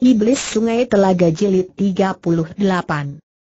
Iblis Sungai Telaga Jilid 38.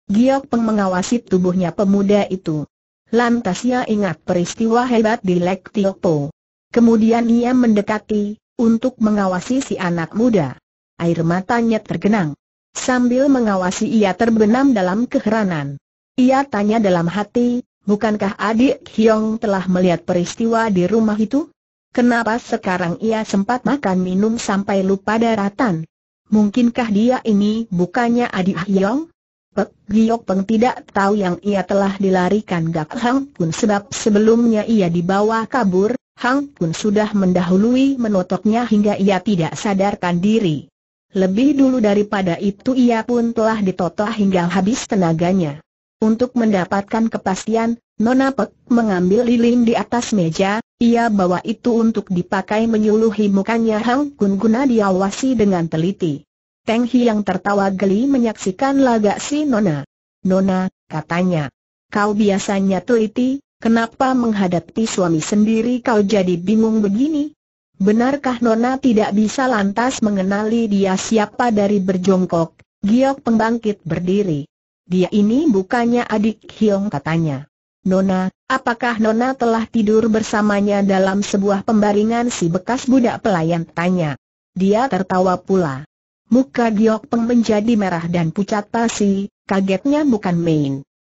Giok Peng mengawasi tubuhnya pemuda itu. Lantas ia ingat peristiwa hebat di Lek Po. Kemudian ia mendekati, untuk mengawasi si anak muda. Air matanya tergenang. Sambil mengawasi ia terbenam dalam keheranan. Ia tanya dalam hati, bukankah adik Hyong telah melihat peristiwa di rumah itu? Kenapa sekarang ia sempat makan minum sampai lupa daratan? Mungkinkah dia ini bukannya adik Hyong? Pek Giyok Peng tidak tahu yang ia telah dilarikan Gak Hang Kun sebab sebelumnya ia dibawa kabur, Hang Kun sudah mendahului menotoknya hingga ia tidak sadarkan diri. Lebih dulu daripada itu ia pun telah ditotoh hingga habis tenaganya. Untuk mendapatkan kepastian, Nona Pek mengambil lilin di atas meja, ia bawa itu untuk dipakai menyuluhi mukanya Hang Kun guna diawasi dengan teliti. Teng yang tertawa geli menyaksikan lagak si Nona. Nona, katanya. Kau biasanya teliti, kenapa menghadapi suami sendiri kau jadi bingung begini? Benarkah Nona tidak bisa lantas mengenali dia siapa dari berjongkok? Giok pembangkit berdiri. Dia ini bukannya adik Hiong katanya. Nona, apakah Nona telah tidur bersamanya dalam sebuah pembaringan si bekas budak pelayan tanya. Dia tertawa pula. Muka Giok Peng menjadi merah dan pucat pasi, kagetnya bukan main.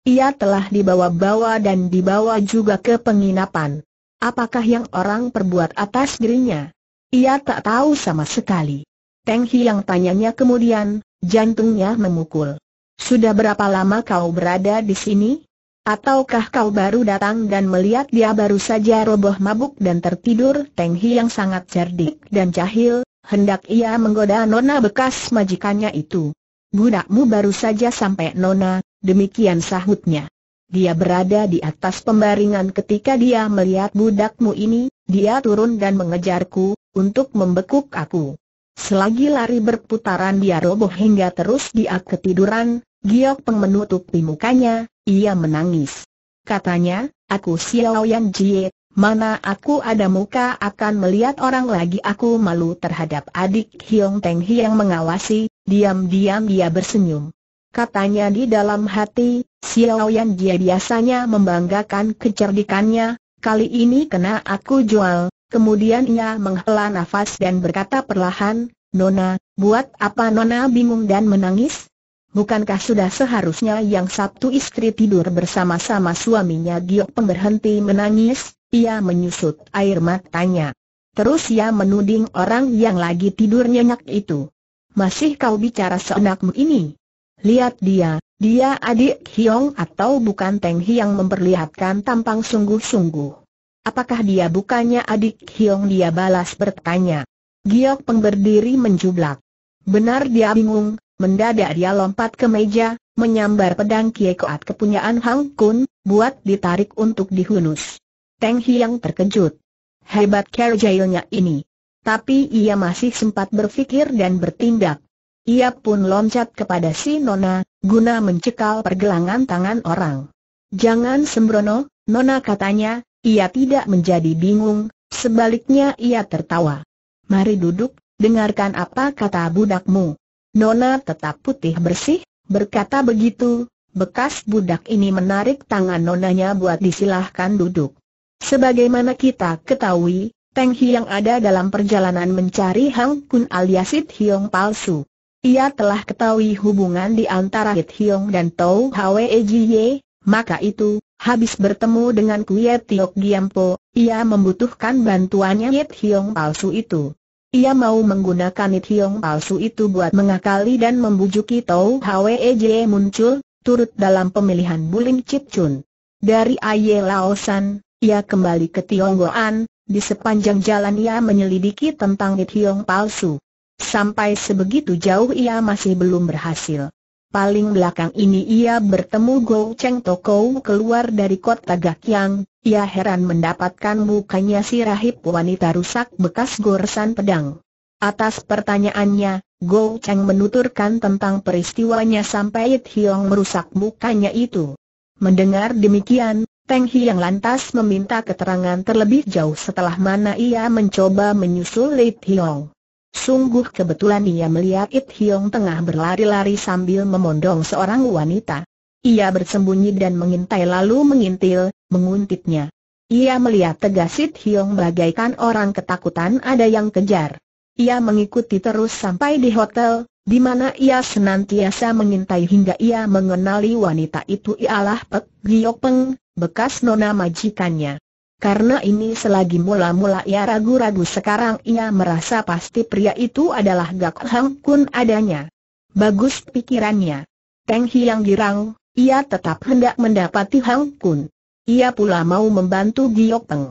Ia telah dibawa-bawa dan dibawa juga ke penginapan. Apakah yang orang perbuat atas dirinya? Ia tak tahu sama sekali. Teng yang tanyanya kemudian, jantungnya memukul. Sudah berapa lama kau berada di sini? Ataukah kau baru datang dan melihat dia baru saja roboh mabuk dan tertidur? Teng Hi yang sangat cerdik dan cahil hendak ia menggoda nona bekas majikannya itu. Budakmu baru saja sampai nona, demikian sahutnya. Dia berada di atas pembaringan ketika dia melihat budakmu ini, dia turun dan mengejarku, untuk membekuk aku. Selagi lari berputaran dia roboh hingga terus dia ketiduran, Giok Peng menutupi mukanya, ia menangis. Katanya, aku Xiao Yan Jie, mana aku ada muka akan melihat orang lagi aku malu terhadap adik Hiong Teng yang mengawasi, diam-diam dia bersenyum. Katanya di dalam hati, Xiao Yan Jie biasanya membanggakan kecerdikannya, kali ini kena aku jual, kemudian ia menghela nafas dan berkata perlahan, Nona, buat apa Nona bingung dan menangis? Bukankah sudah seharusnya yang Sabtu istri tidur bersama-sama suaminya Giok pemberhenti menangis, ia menyusut air matanya. Terus ia menuding orang yang lagi tidur nyenyak itu. Masih kau bicara seenakmu ini? Lihat dia, dia adik Hiong atau bukan Teng yang memperlihatkan tampang sungguh-sungguh. Apakah dia bukannya adik Hiong dia balas bertanya. Giok pemberdiri berdiri menjublak. Benar dia bingung, Mendadak dia lompat ke meja, menyambar pedang Kie Koat kepunyaan Hang Kun, buat ditarik untuk dihunus. Teng Hiang terkejut. Hebat kerjailnya ini. Tapi ia masih sempat berfikir dan bertindak. Ia pun loncat kepada si Nona, guna mencekal pergelangan tangan orang. Jangan sembrono, Nona katanya, ia tidak menjadi bingung, sebaliknya ia tertawa. Mari duduk, dengarkan apa kata budakmu. Nona tetap putih bersih, berkata begitu, bekas budak ini menarik tangan nonanya buat disilahkan duduk. Sebagaimana kita ketahui, Hi yang ada dalam perjalanan mencari Hang Kun alias It Hiong palsu. Ia telah ketahui hubungan di antara It Hiong dan Tau Hwe Jie. maka itu, habis bertemu dengan Kuya Tiok Giampo, ia membutuhkan bantuannya It Hiong palsu itu. Ia mau menggunakan Hiong palsu itu buat mengakali dan membujuki Tau Hwee muncul, turut dalam pemilihan Bulim Chit Chun. Dari Aye Laosan, ia kembali ke Tionggoan, di sepanjang jalan ia menyelidiki tentang Hiong palsu. Sampai sebegitu jauh ia masih belum berhasil. Paling belakang ini ia bertemu Go Cheng Toko keluar dari kota Yang. ia heran mendapatkan mukanya si rahib wanita rusak bekas goresan pedang. Atas pertanyaannya, Go Cheng menuturkan tentang peristiwanya sampai It Hiong merusak mukanya itu. Mendengar demikian, Teng Hiang lantas meminta keterangan terlebih jauh setelah mana ia mencoba menyusul It Hiong. Sungguh kebetulan ia melihat It Hiong tengah berlari-lari sambil memondong seorang wanita. Ia bersembunyi dan mengintai lalu mengintil, menguntitnya. Ia melihat tegas It Hiong bagaikan orang ketakutan ada yang kejar. Ia mengikuti terus sampai di hotel, di mana ia senantiasa mengintai hingga ia mengenali wanita itu ialah Pek Giyok Peng, bekas nona majikannya. Karena ini selagi mula-mula ia ragu-ragu sekarang ia merasa pasti pria itu adalah Gak Hang Kun adanya. Bagus pikirannya. Teng Hiang girang, ia tetap hendak mendapati Hang Kun. Ia pula mau membantu Giok Peng.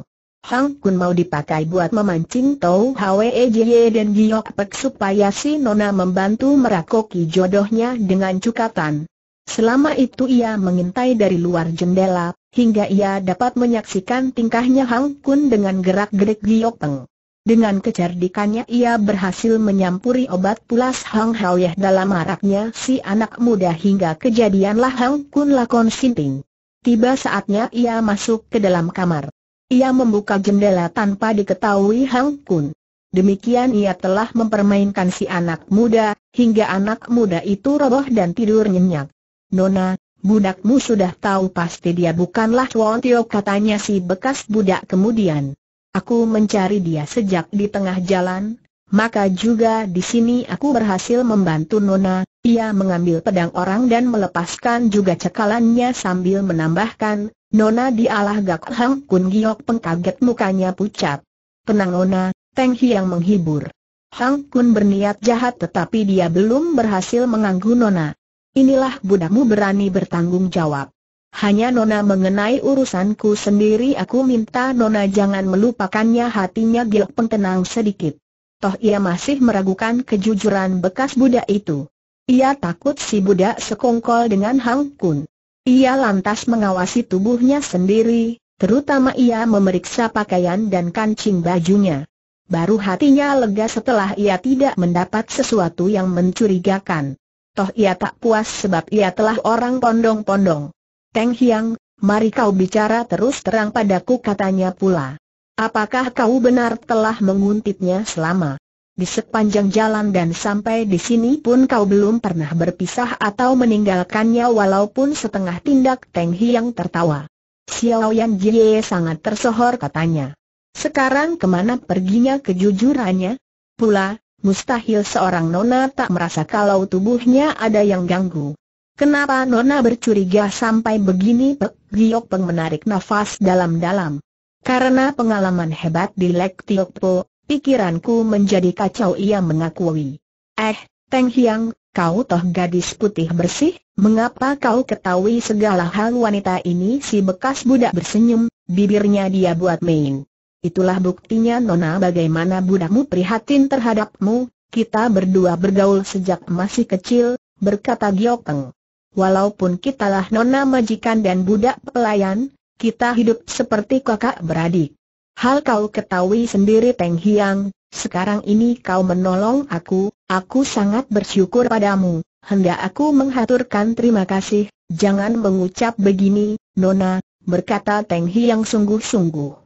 Hang Kun mau dipakai buat memancing Tau Jie dan Giok Pek supaya si Nona membantu merakoki jodohnya dengan cukatan. Selama itu ia mengintai dari luar jendela, hingga ia dapat menyaksikan tingkahnya Hang Kun dengan gerak-gerik Giok Peng. Dengan kecerdikannya ia berhasil menyampuri obat pulas Hang Haoyeh dalam araknya si anak muda hingga kejadianlah Hang Kun lakon sinting. Tiba saatnya ia masuk ke dalam kamar. Ia membuka jendela tanpa diketahui Hang Kun. Demikian ia telah mempermainkan si anak muda, hingga anak muda itu roboh dan tidur nyenyak. Nona, Budakmu sudah tahu pasti dia bukanlah Chuan Tio katanya si bekas budak kemudian. Aku mencari dia sejak di tengah jalan, maka juga di sini aku berhasil membantu Nona. Ia mengambil pedang orang dan melepaskan juga cekalannya sambil menambahkan, Nona dialah Gak Hang Kun Giok pengkaget mukanya pucat. Tenang Nona, Teng Hiang menghibur. Hang Kun berniat jahat tetapi dia belum berhasil mengganggu Nona. Inilah budakmu berani bertanggung jawab. Hanya Nona mengenai urusanku sendiri aku minta Nona jangan melupakannya hatinya Giok Pengtenang sedikit. Toh ia masih meragukan kejujuran bekas budak itu. Ia takut si budak sekongkol dengan Hang Kun. Ia lantas mengawasi tubuhnya sendiri, terutama ia memeriksa pakaian dan kancing bajunya. Baru hatinya lega setelah ia tidak mendapat sesuatu yang mencurigakan toh ia tak puas sebab ia telah orang pondong-pondong. Teng Hiang, mari kau bicara terus terang padaku katanya pula. Apakah kau benar telah menguntitnya selama di sepanjang jalan dan sampai di sini pun kau belum pernah berpisah atau meninggalkannya walaupun setengah tindak Teng Hiang tertawa. Xiao Yan Jie sangat tersohor katanya. Sekarang kemana perginya kejujurannya? Pula, Mustahil seorang nona tak merasa kalau tubuhnya ada yang ganggu. Kenapa nona bercuriga sampai begini? Pek Giok Peng menarik nafas dalam-dalam. Karena pengalaman hebat di Lek Tiok Po, pikiranku menjadi kacau ia mengakui. Eh, Teng Hiang, kau toh gadis putih bersih, mengapa kau ketahui segala hal wanita ini si bekas budak bersenyum, bibirnya dia buat main. Itulah buktinya Nona bagaimana budakmu prihatin terhadapmu, kita berdua bergaul sejak masih kecil, berkata Giokeng. Walaupun kitalah Nona majikan dan budak pelayan, kita hidup seperti kakak beradik. Hal kau ketahui sendiri Teng Hiang, sekarang ini kau menolong aku, aku sangat bersyukur padamu. Hendak aku menghaturkan terima kasih, jangan mengucap begini, Nona, berkata Teng Hiang sungguh-sungguh.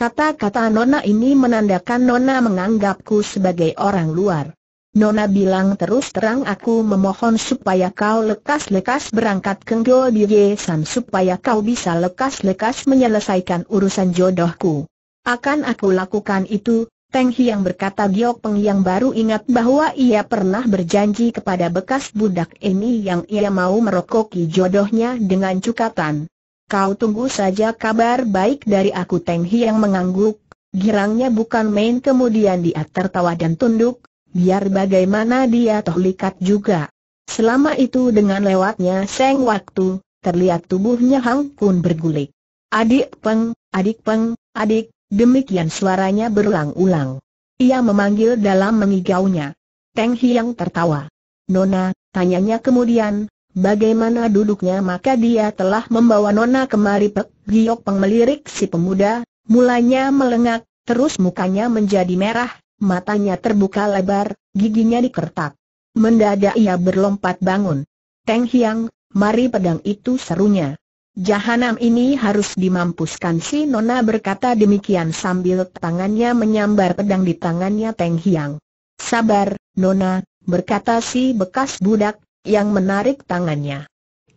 Kata-kata Nona ini menandakan Nona menganggapku sebagai orang luar. Nona bilang terus terang aku memohon supaya kau lekas-lekas berangkat ke San supaya kau bisa lekas-lekas menyelesaikan urusan jodohku. Akan aku lakukan itu, Teng Hiang berkata Giok Peng yang baru ingat bahwa ia pernah berjanji kepada bekas budak ini yang ia mau merokoki jodohnya dengan cukatan. Kau tunggu saja kabar baik dari aku Teng yang mengangguk, girangnya bukan main kemudian dia tertawa dan tunduk, biar bagaimana dia toh likat juga. Selama itu dengan lewatnya seng waktu, terlihat tubuhnya Hang Kun bergulik. Adik Peng, adik Peng, adik, demikian suaranya berulang-ulang. Ia memanggil dalam mengigaunya. Teng yang tertawa. Nona, tanyanya kemudian, Bagaimana duduknya maka dia telah membawa nona kemari Pek Giok Peng melirik si pemuda, mulanya melengak, terus mukanya menjadi merah, matanya terbuka lebar, giginya dikertak. Mendadak ia berlompat bangun. Teng Hiang, mari pedang itu serunya. Jahanam ini harus dimampuskan si nona berkata demikian sambil tangannya menyambar pedang di tangannya Teng Hiang. Sabar, nona, berkata si bekas budak, yang menarik tangannya.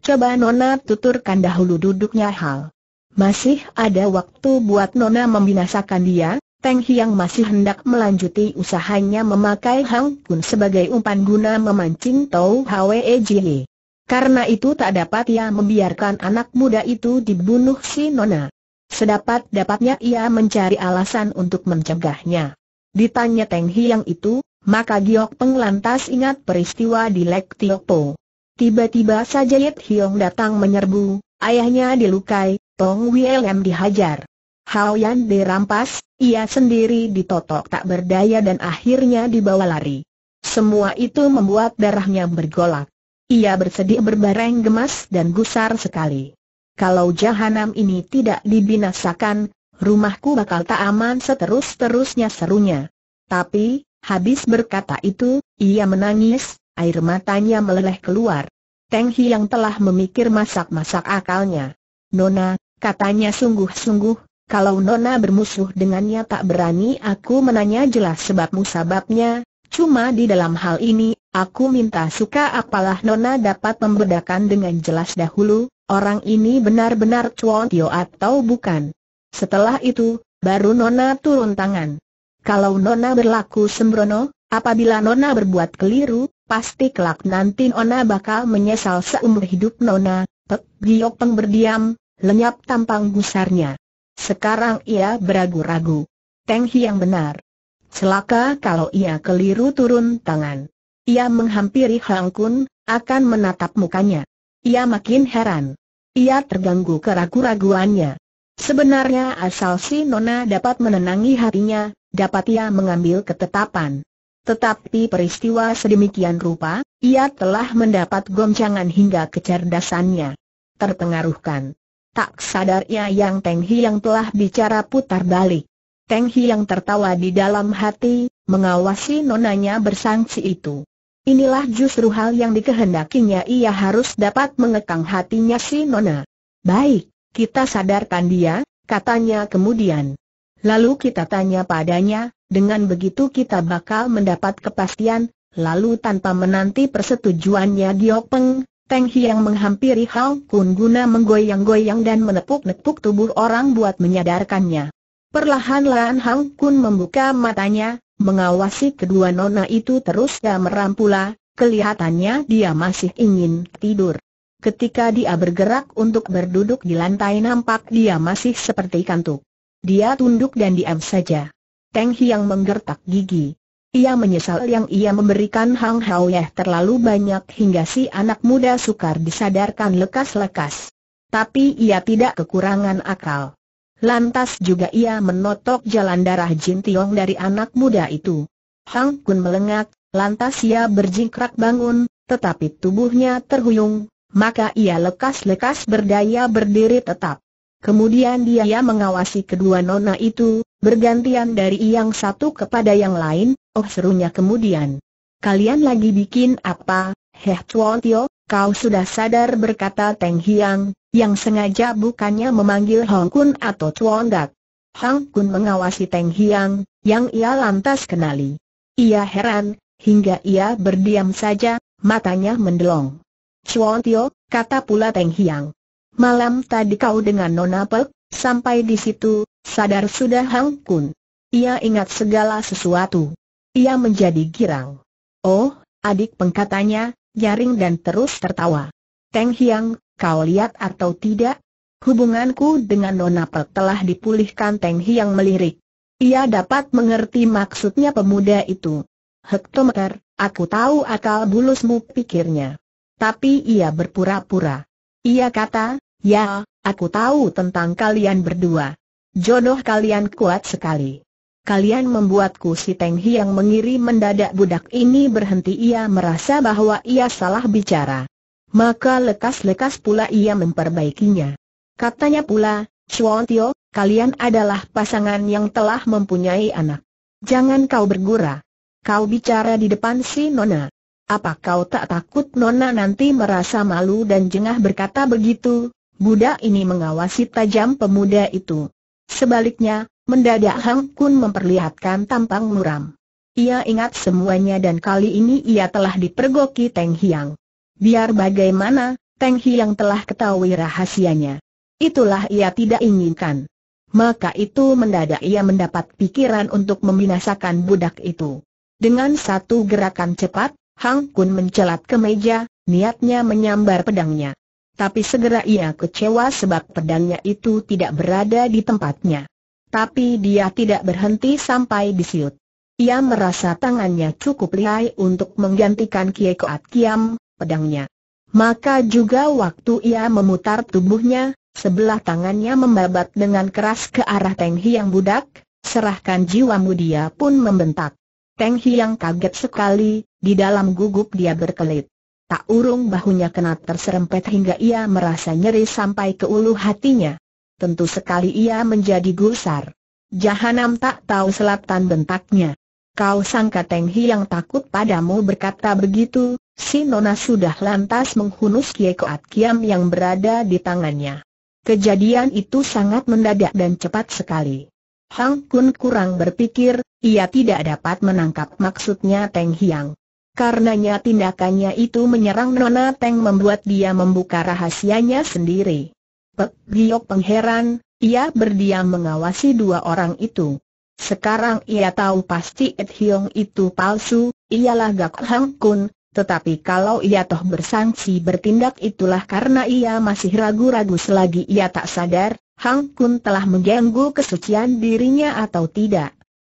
Coba Nona tuturkan dahulu duduknya hal. Masih ada waktu buat Nona membinasakan dia, Teng Hiang masih hendak melanjuti usahanya memakai Hang Kun sebagai umpan guna memancing Tau Hwe Jie. Karena itu tak dapat ia membiarkan anak muda itu dibunuh si Nona. Sedapat-dapatnya ia mencari alasan untuk mencegahnya. Ditanya Teng Hiang itu, maka Giok Peng lantas ingat peristiwa di Lek Tiok Po. Tiba-tiba saja Yit Hiong datang menyerbu, ayahnya dilukai, Tong William dihajar. Hao Yan dirampas, ia sendiri ditotok tak berdaya dan akhirnya dibawa lari. Semua itu membuat darahnya bergolak. Ia bersedih berbareng gemas dan gusar sekali. Kalau jahanam ini tidak dibinasakan, rumahku bakal tak aman seterus-terusnya serunya. Tapi, Habis berkata itu, ia menangis, air matanya meleleh keluar. Teng yang telah memikir masak-masak akalnya. Nona, katanya sungguh-sungguh, kalau Nona bermusuh dengannya tak berani aku menanya jelas sebab-musababnya, cuma di dalam hal ini, aku minta suka apalah Nona dapat membedakan dengan jelas dahulu, orang ini benar-benar Chuan Tio atau bukan. Setelah itu, baru Nona turun tangan. Kalau Nona berlaku sembrono, apabila Nona berbuat keliru, pasti kelak nanti Nona bakal menyesal seumur hidup Nona. Pek Giok Peng berdiam, lenyap tampang gusarnya. Sekarang ia beragu-ragu. Teng yang benar. Celaka kalau ia keliru turun tangan. Ia menghampiri Hang Kun, akan menatap mukanya. Ia makin heran. Ia terganggu keraguan raguannya Sebenarnya asal si Nona dapat menenangi hatinya, dapat ia mengambil ketetapan. Tetapi peristiwa sedemikian rupa, ia telah mendapat goncangan hingga kecerdasannya. Terpengaruhkan. Tak sadar ia yang Teng Yang telah bicara putar balik. Teng Yang tertawa di dalam hati, mengawasi nonanya bersangsi itu. Inilah justru hal yang dikehendakinya ia harus dapat mengekang hatinya si nona. Baik, kita sadarkan dia, katanya kemudian. Lalu kita tanya padanya, dengan begitu kita bakal mendapat kepastian, lalu tanpa menanti persetujuannya Giokpeng, Teng Hiang menghampiri Hao Kun guna menggoyang-goyang dan menepuk-nepuk tubuh orang buat menyadarkannya. Perlahan-lahan Hao Kun membuka matanya, mengawasi kedua nona itu terus dan merampulah. kelihatannya dia masih ingin tidur. Ketika dia bergerak untuk berduduk di lantai nampak dia masih seperti kantuk. Dia tunduk dan diam saja. Teng Hiang menggertak gigi. Ia menyesal yang ia memberikan Hang Hao Yeh terlalu banyak hingga si anak muda sukar disadarkan lekas-lekas. Tapi ia tidak kekurangan akal. Lantas juga ia menotok jalan darah Jin Tiong dari anak muda itu. Hang Kun melengak, lantas ia berjingkrak bangun, tetapi tubuhnya terhuyung, maka ia lekas-lekas berdaya berdiri tetap. Kemudian dia mengawasi kedua nona itu, bergantian dari yang satu kepada yang lain, oh serunya kemudian. Kalian lagi bikin apa, Heh Tuan Tio, kau sudah sadar berkata Teng Hiang, yang sengaja bukannya memanggil Hong Kun atau Tuan Dak. Hong Kun mengawasi Teng Hiang, yang ia lantas kenali. Ia heran, hingga ia berdiam saja, matanya mendelong. Chuan Tio, kata pula Teng Hiang. Malam tadi kau dengan Nona Pek, sampai di situ, sadar sudah Hang Kun. Ia ingat segala sesuatu. Ia menjadi girang. Oh, adik pengkatanya, jaring dan terus tertawa. Teng Hiang, kau lihat atau tidak? Hubunganku dengan Nona Pek telah dipulihkan Teng Hiang melirik. Ia dapat mengerti maksudnya pemuda itu. Hektometer, aku tahu akal bulusmu pikirnya tapi ia berpura-pura. Ia kata, ya, aku tahu tentang kalian berdua. Jodoh kalian kuat sekali. Kalian membuatku si Teng yang mengiri mendadak budak ini berhenti ia merasa bahwa ia salah bicara. Maka lekas-lekas pula ia memperbaikinya. Katanya pula, Chuan Tio, kalian adalah pasangan yang telah mempunyai anak. Jangan kau bergurau. Kau bicara di depan si Nona. Apa kau tak takut Nona nanti merasa malu dan jengah berkata begitu? Budak ini mengawasi tajam pemuda itu. Sebaliknya, mendadak Hang Kun memperlihatkan tampang muram. Ia ingat semuanya dan kali ini ia telah dipergoki Teng Hiang. Biar bagaimana, Teng Hiang telah ketahui rahasianya. Itulah ia tidak inginkan. Maka itu mendadak ia mendapat pikiran untuk membinasakan budak itu. Dengan satu gerakan cepat, Hang Kun mencelat ke meja, niatnya menyambar pedangnya. Tapi segera ia kecewa sebab pedangnya itu tidak berada di tempatnya. Tapi dia tidak berhenti sampai di siut. Ia merasa tangannya cukup lihai untuk menggantikan Kie Koat Kiam, pedangnya. Maka juga waktu ia memutar tubuhnya, sebelah tangannya membabat dengan keras ke arah Teng Hiang Budak, serahkan jiwamu dia pun membentak. Teng yang kaget sekali, di dalam gugup dia berkelit. Tak urung bahunya kena terserempet hingga ia merasa nyeri sampai ke ulu hatinya. Tentu sekali ia menjadi gusar. Jahanam tak tahu selatan bentaknya. Kau sangka Teng yang takut padamu berkata begitu, si Nona sudah lantas menghunus Kie Koat Kiam yang berada di tangannya. Kejadian itu sangat mendadak dan cepat sekali. Hang Kun kurang berpikir, ia tidak dapat menangkap maksudnya Teng Hiang. Karenanya tindakannya itu menyerang Nona Teng membuat dia membuka rahasianya sendiri. Pek Giok pengheran, ia berdiam mengawasi dua orang itu. Sekarang ia tahu pasti Ed Hiong itu palsu, ialah Gak Hang Kun, tetapi kalau ia toh bersangsi bertindak itulah karena ia masih ragu-ragu selagi ia tak sadar, Hang Kun telah mengganggu kesucian dirinya atau tidak.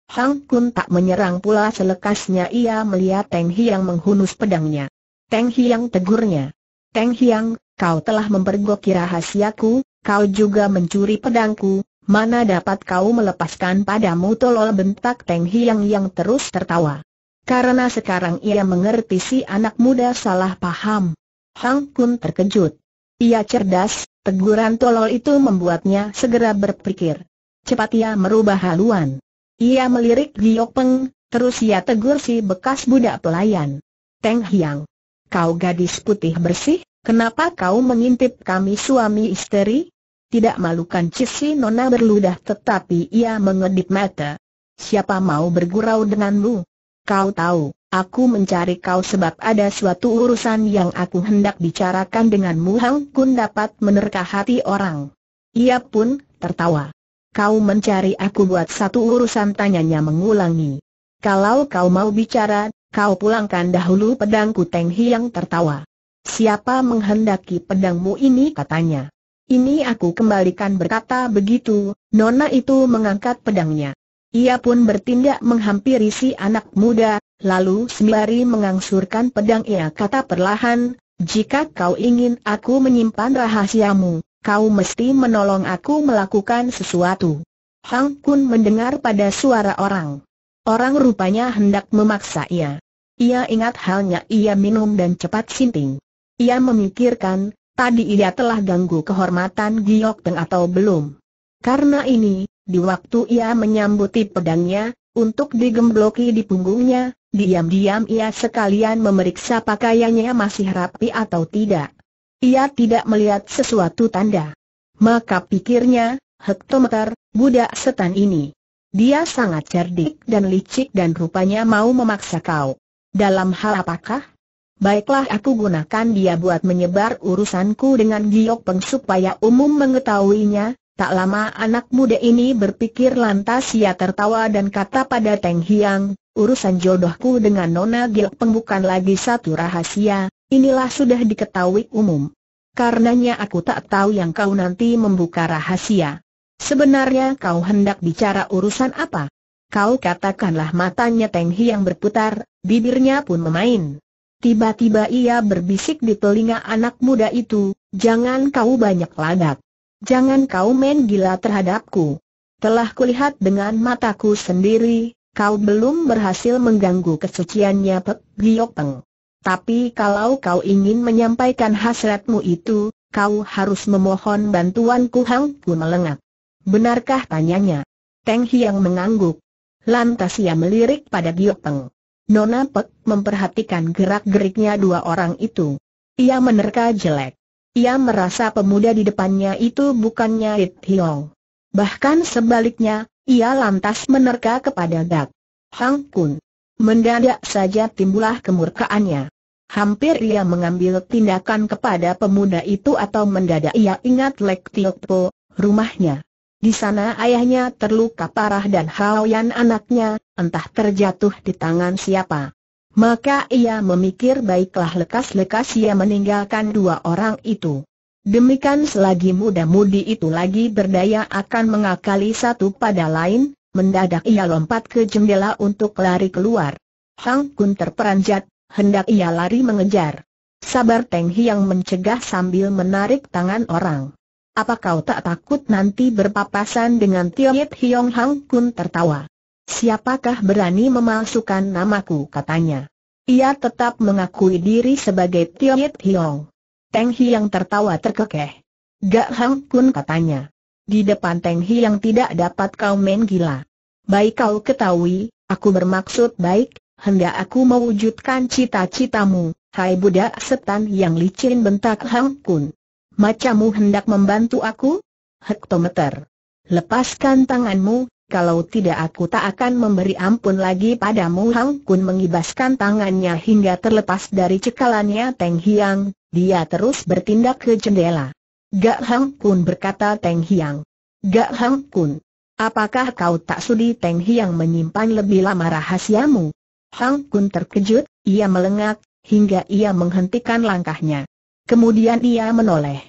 Hang Kun tak menyerang pula selekasnya ia melihat Teng Hiang menghunus pedangnya. Teng Hiang tegurnya. Teng Hiang, kau telah mempergoki rahasiaku, kau juga mencuri pedangku, mana dapat kau melepaskan padamu tolol bentak Teng Hiang yang terus tertawa. Karena sekarang ia mengerti si anak muda salah paham. Hang Kun terkejut. Ia cerdas, Teguran tolol itu membuatnya segera berpikir. Cepat ia merubah haluan. Ia melirik Giok Peng, terus ia tegur si bekas budak pelayan. Teng Hiang. Kau gadis putih bersih, kenapa kau mengintip kami suami istri? Tidak malukan Cici Nona berludah tetapi ia mengedip mata. Siapa mau bergurau denganmu? Kau tahu, Aku mencari kau sebab ada suatu urusan yang aku hendak bicarakan denganmu Hang Kun dapat menerka hati orang. Ia pun tertawa. Kau mencari aku buat satu urusan tanyanya mengulangi. Kalau kau mau bicara, kau pulangkan dahulu pedangku Teng yang tertawa. Siapa menghendaki pedangmu ini katanya. Ini aku kembalikan berkata begitu, Nona itu mengangkat pedangnya. Ia pun bertindak menghampiri si anak muda, lalu sembari mengangsurkan pedang ia kata perlahan, jika kau ingin aku menyimpan rahasiamu, kau mesti menolong aku melakukan sesuatu. Hang Kun mendengar pada suara orang. Orang rupanya hendak memaksa ia. Ia ingat halnya ia minum dan cepat sinting. Ia memikirkan, tadi ia telah ganggu kehormatan Giok Teng atau belum. Karena ini, di waktu ia menyambuti pedangnya, untuk digembloki di punggungnya, diam-diam ia sekalian memeriksa pakaiannya masih rapi atau tidak. Ia tidak melihat sesuatu tanda. Maka pikirnya, hektometer, budak setan ini. Dia sangat cerdik dan licik dan rupanya mau memaksa kau. Dalam hal apakah? Baiklah aku gunakan dia buat menyebar urusanku dengan Giok Peng supaya umum mengetahuinya, Tak lama anak muda ini berpikir lantas ia tertawa dan kata pada Teng Hiang, urusan jodohku dengan Nona Gil Peng bukan lagi satu rahasia, inilah sudah diketahui umum. Karenanya aku tak tahu yang kau nanti membuka rahasia. Sebenarnya kau hendak bicara urusan apa? Kau katakanlah matanya Teng Hiang berputar, bibirnya pun memain. Tiba-tiba ia berbisik di telinga anak muda itu, jangan kau banyak lagak. Jangan kau main gila terhadapku. Telah kulihat dengan mataku sendiri, kau belum berhasil mengganggu kesuciannya Pek Giopeng. Tapi kalau kau ingin menyampaikan hasratmu itu, kau harus memohon bantuanku Hang Ku melengak. Benarkah tanyanya? Teng Hiang mengangguk. Lantas ia melirik pada Giopeng. Nona Pek memperhatikan gerak-geriknya dua orang itu. Ia menerka jelek. Ia merasa pemuda di depannya itu bukannya It Hiong. Bahkan sebaliknya, ia lantas menerka kepada Gak Hang Kun. Mendadak saja timbullah kemurkaannya. Hampir ia mengambil tindakan kepada pemuda itu atau mendadak ia ingat Lek Po, rumahnya. Di sana ayahnya terluka parah dan Hao Yan anaknya, entah terjatuh di tangan siapa. Maka ia memikir baiklah lekas-lekas ia meninggalkan dua orang itu. Demikian selagi muda-mudi itu lagi berdaya akan mengakali satu pada lain, mendadak ia lompat ke jendela untuk lari keluar. Hang Kun terperanjat, hendak ia lari mengejar. Sabar Teng Hiang mencegah sambil menarik tangan orang. Apa kau tak takut nanti berpapasan dengan Yit Hiong Hang Kun tertawa? Siapakah berani memalsukan namaku katanya. Ia tetap mengakui diri sebagai Yit Hiong. Teng Hiang tertawa terkekeh. Gak Hang Kun katanya. Di depan Teng Hiang tidak dapat kau main gila. Baik kau ketahui, aku bermaksud baik, hendak aku mewujudkan cita-citamu, hai budak setan yang licin bentak Hang Kun. Macammu hendak membantu aku? Hektometer. Lepaskan tanganmu, kalau tidak aku tak akan memberi ampun lagi padamu Hang Kun mengibaskan tangannya hingga terlepas dari cekalannya Teng Hiang, dia terus bertindak ke jendela. Gak Hang Kun berkata Teng Hiang. Gak Hang Kun. Apakah kau tak sudi Teng Hiang menyimpan lebih lama rahasiamu? Hang Kun terkejut, ia melengak, hingga ia menghentikan langkahnya. Kemudian ia menoleh.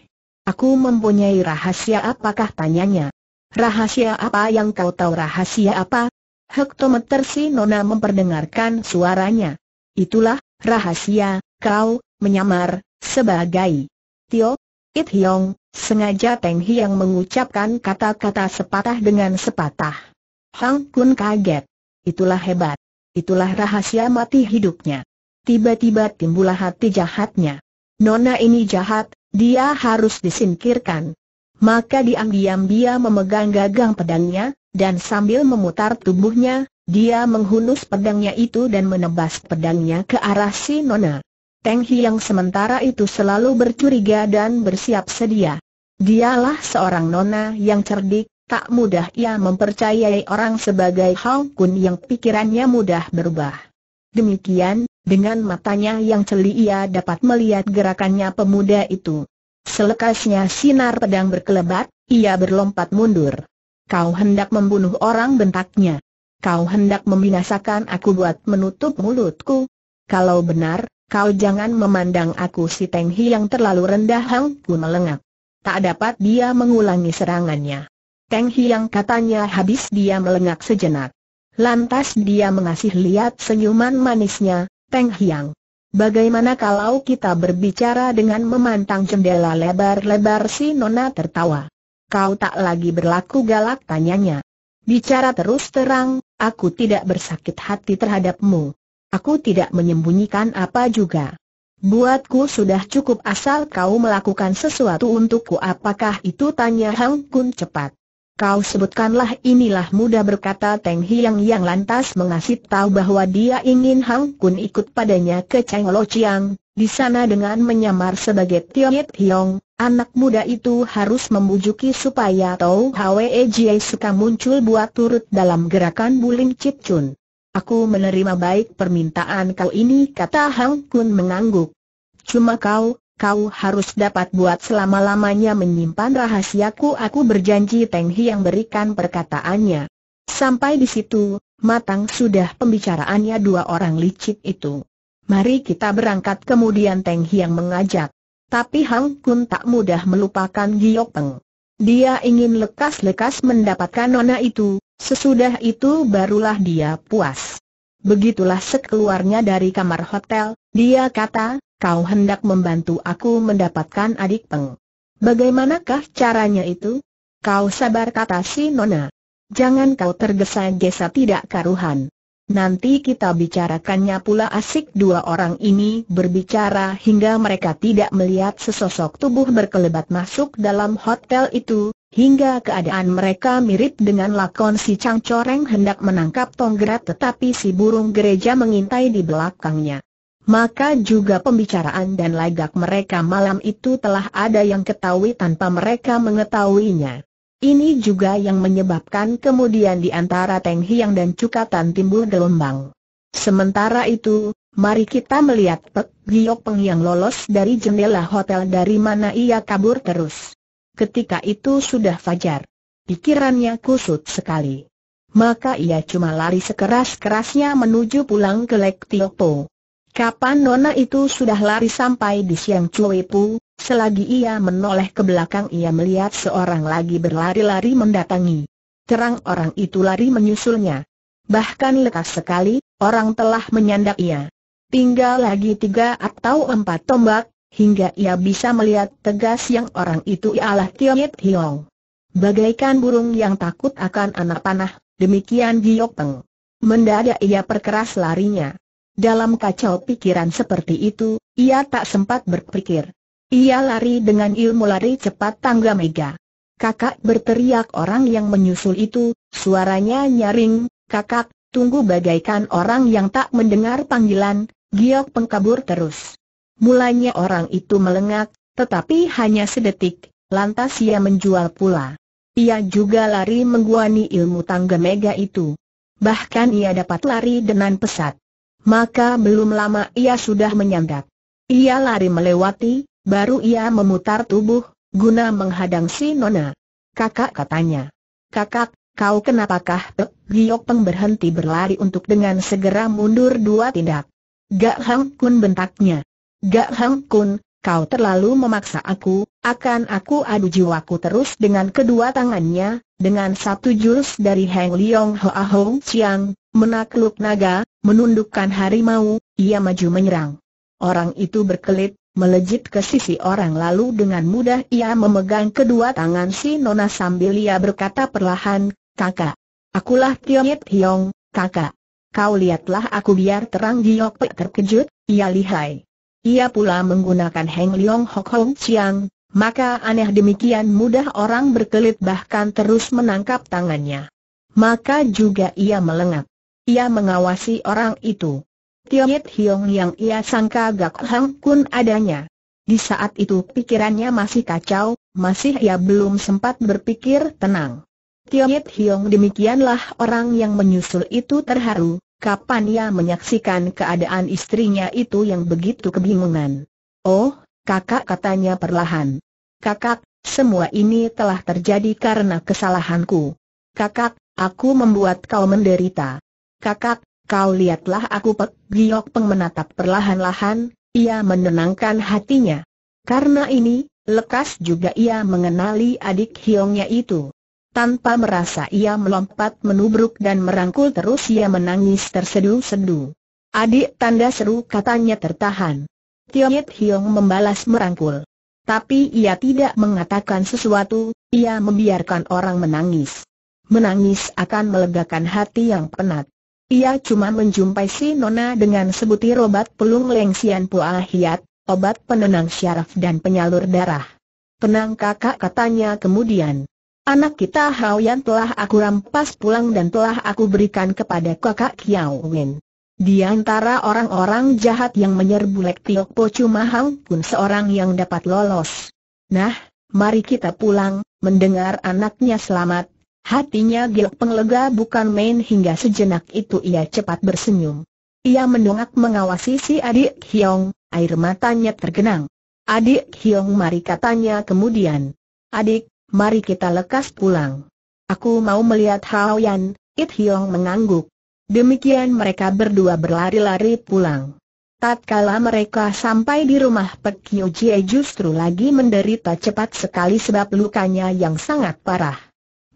Aku mempunyai rahasia apakah tanyanya? Rahasia apa yang kau tahu rahasia apa? Hektometer si Nona memperdengarkan suaranya. Itulah, rahasia, kau, menyamar, sebagai Tio, It Hiong, sengaja Teng Hiang mengucapkan kata-kata sepatah dengan sepatah. Hang Kun kaget. Itulah hebat. Itulah rahasia mati hidupnya. Tiba-tiba timbulah hati jahatnya. Nona ini jahat, dia harus disingkirkan. Maka diam-diam dia memegang gagang pedangnya, dan sambil memutar tubuhnya, dia menghunus pedangnya itu dan menebas pedangnya ke arah si Nona. Teng yang sementara itu selalu bercuriga dan bersiap sedia. Dialah seorang Nona yang cerdik, tak mudah ia mempercayai orang sebagai Hao Kun yang pikirannya mudah berubah. Demikian, dengan matanya yang celi ia dapat melihat gerakannya pemuda itu. Selekasnya sinar pedang berkelebat, ia berlompat mundur. Kau hendak membunuh orang bentaknya. Kau hendak membinasakan aku buat menutup mulutku. Kalau benar, kau jangan memandang aku si Teng yang terlalu rendah Hang Ku melengak. Tak dapat dia mengulangi serangannya. Teng yang katanya habis dia melengak sejenak. Lantas dia mengasih lihat senyuman manisnya, Teng Hiang. Bagaimana kalau kita berbicara dengan memantang jendela lebar-lebar si Nona tertawa? Kau tak lagi berlaku galak tanyanya. Bicara terus terang, aku tidak bersakit hati terhadapmu. Aku tidak menyembunyikan apa juga. Buatku sudah cukup asal kau melakukan sesuatu untukku apakah itu tanya Hang Kun cepat. Kau sebutkanlah inilah muda berkata Teng Hiang yang lantas mengasih tahu bahwa dia ingin Hang Kun ikut padanya ke Cheng Lo Chiang, di sana dengan menyamar sebagai Tio Yit Hiong, anak muda itu harus membujuki supaya Tau Hwe Jie suka muncul buat turut dalam gerakan buling Cip Chun. Aku menerima baik permintaan kau ini kata Hang Kun mengangguk. Cuma kau, Kau harus dapat buat selama-lamanya menyimpan rahasiaku Aku berjanji Teng yang berikan perkataannya Sampai di situ, matang sudah pembicaraannya dua orang licik itu Mari kita berangkat kemudian Teng yang mengajak Tapi Hang Kun tak mudah melupakan Giyok Peng Dia ingin lekas-lekas mendapatkan nona itu Sesudah itu barulah dia puas Begitulah sekeluarnya dari kamar hotel, dia kata, Kau hendak membantu aku mendapatkan adik peng. Bagaimanakah caranya itu? Kau sabar kata si Nona. Jangan kau tergesa-gesa tidak karuhan. Nanti kita bicarakannya pula asik dua orang ini berbicara hingga mereka tidak melihat sesosok tubuh berkelebat masuk dalam hotel itu, hingga keadaan mereka mirip dengan lakon si Chang Coreng hendak menangkap tonggerat tetapi si burung gereja mengintai di belakangnya maka juga pembicaraan dan lagak mereka malam itu telah ada yang ketahui tanpa mereka mengetahuinya. Ini juga yang menyebabkan kemudian di antara Teng Hiang dan Cukatan timbul gelombang. Sementara itu, mari kita melihat Pek Giyok Peng yang lolos dari jendela hotel dari mana ia kabur terus. Ketika itu sudah fajar. Pikirannya kusut sekali. Maka ia cuma lari sekeras-kerasnya menuju pulang ke Lek Tiopo. Kapan nona itu sudah lari sampai di Siang Cui selagi ia menoleh ke belakang ia melihat seorang lagi berlari-lari mendatangi. Terang orang itu lari menyusulnya. Bahkan lekas sekali, orang telah menyandak ia. Tinggal lagi tiga atau empat tombak, hingga ia bisa melihat tegas yang orang itu ialah Yit Hiong. Bagaikan burung yang takut akan anak panah, demikian Giyok Peng. Mendadak ia perkeras larinya. Dalam kacau pikiran seperti itu, ia tak sempat berpikir. Ia lari dengan ilmu lari cepat tangga mega. Kakak berteriak orang yang menyusul itu, suaranya nyaring, kakak, tunggu bagaikan orang yang tak mendengar panggilan, giok pengkabur terus. Mulanya orang itu melengak, tetapi hanya sedetik, lantas ia menjual pula. Ia juga lari mengguani ilmu tangga mega itu. Bahkan ia dapat lari dengan pesat maka belum lama ia sudah menyandak. Ia lari melewati, baru ia memutar tubuh, guna menghadang si Nona. Kakak katanya. Kakak, kau kenapakah Pek Giok Peng berhenti berlari untuk dengan segera mundur dua tindak? Gak Hang Kun bentaknya. Gak Hang Kun, kau terlalu memaksa aku, akan aku adu jiwaku terus dengan kedua tangannya, dengan satu jurus dari Heng Liong Hoa Hong Chiang, menakluk naga, menundukkan harimau, ia maju menyerang. Orang itu berkelit, melejit ke sisi orang lalu dengan mudah ia memegang kedua tangan si Nona sambil ia berkata perlahan, kakak. Akulah Tiong Yit Hiong, kakak. Kau lihatlah aku biar terang Giok Pek terkejut, ia lihai. Ia pula menggunakan Heng liong Hok Hong Chiang, maka aneh demikian mudah orang berkelit bahkan terus menangkap tangannya. Maka juga ia melengat. Ia mengawasi orang itu. Tiongit Hiong yang ia sangka Gak Hang Kun adanya. Di saat itu pikirannya masih kacau, masih ia belum sempat berpikir tenang. Tiongit Hiong demikianlah orang yang menyusul itu terharu, kapan ia menyaksikan keadaan istrinya itu yang begitu kebingungan. Oh, kakak katanya perlahan. Kakak, semua ini telah terjadi karena kesalahanku. Kakak, aku membuat kau menderita. Kakak, kau lihatlah aku Pek Giok Peng menatap perlahan-lahan, ia menenangkan hatinya. Karena ini, lekas juga ia mengenali adik hiongnya itu. Tanpa merasa ia melompat menubruk dan merangkul terus ia menangis tersedu-sedu. Adik tanda seru katanya tertahan. Yit Hiong membalas merangkul. Tapi ia tidak mengatakan sesuatu, ia membiarkan orang menangis. Menangis akan melegakan hati yang penat. Ia cuma menjumpai si Nona dengan sebutir obat pelung lengsian puahiat, obat penenang syaraf dan penyalur darah. Penangkak, kakak katanya kemudian. Anak kita Hao Yan telah aku rampas pulang dan telah aku berikan kepada kakak Kiao Wen. Di antara orang-orang jahat yang menyerbu Lek Tiok Po cuma Hang pun seorang yang dapat lolos. Nah, mari kita pulang, mendengar anaknya selamat. Hatinya Gil Penglega bukan main hingga sejenak itu ia cepat bersenyum. Ia mendongak mengawasi si adik Hyong, air matanya tergenang. Adik Hyong mari katanya kemudian. Adik, mari kita lekas pulang. Aku mau melihat Hao Yan, It Hiong mengangguk. Demikian mereka berdua berlari-lari pulang. Tatkala mereka sampai di rumah Pek Kyo Jie justru lagi menderita cepat sekali sebab lukanya yang sangat parah.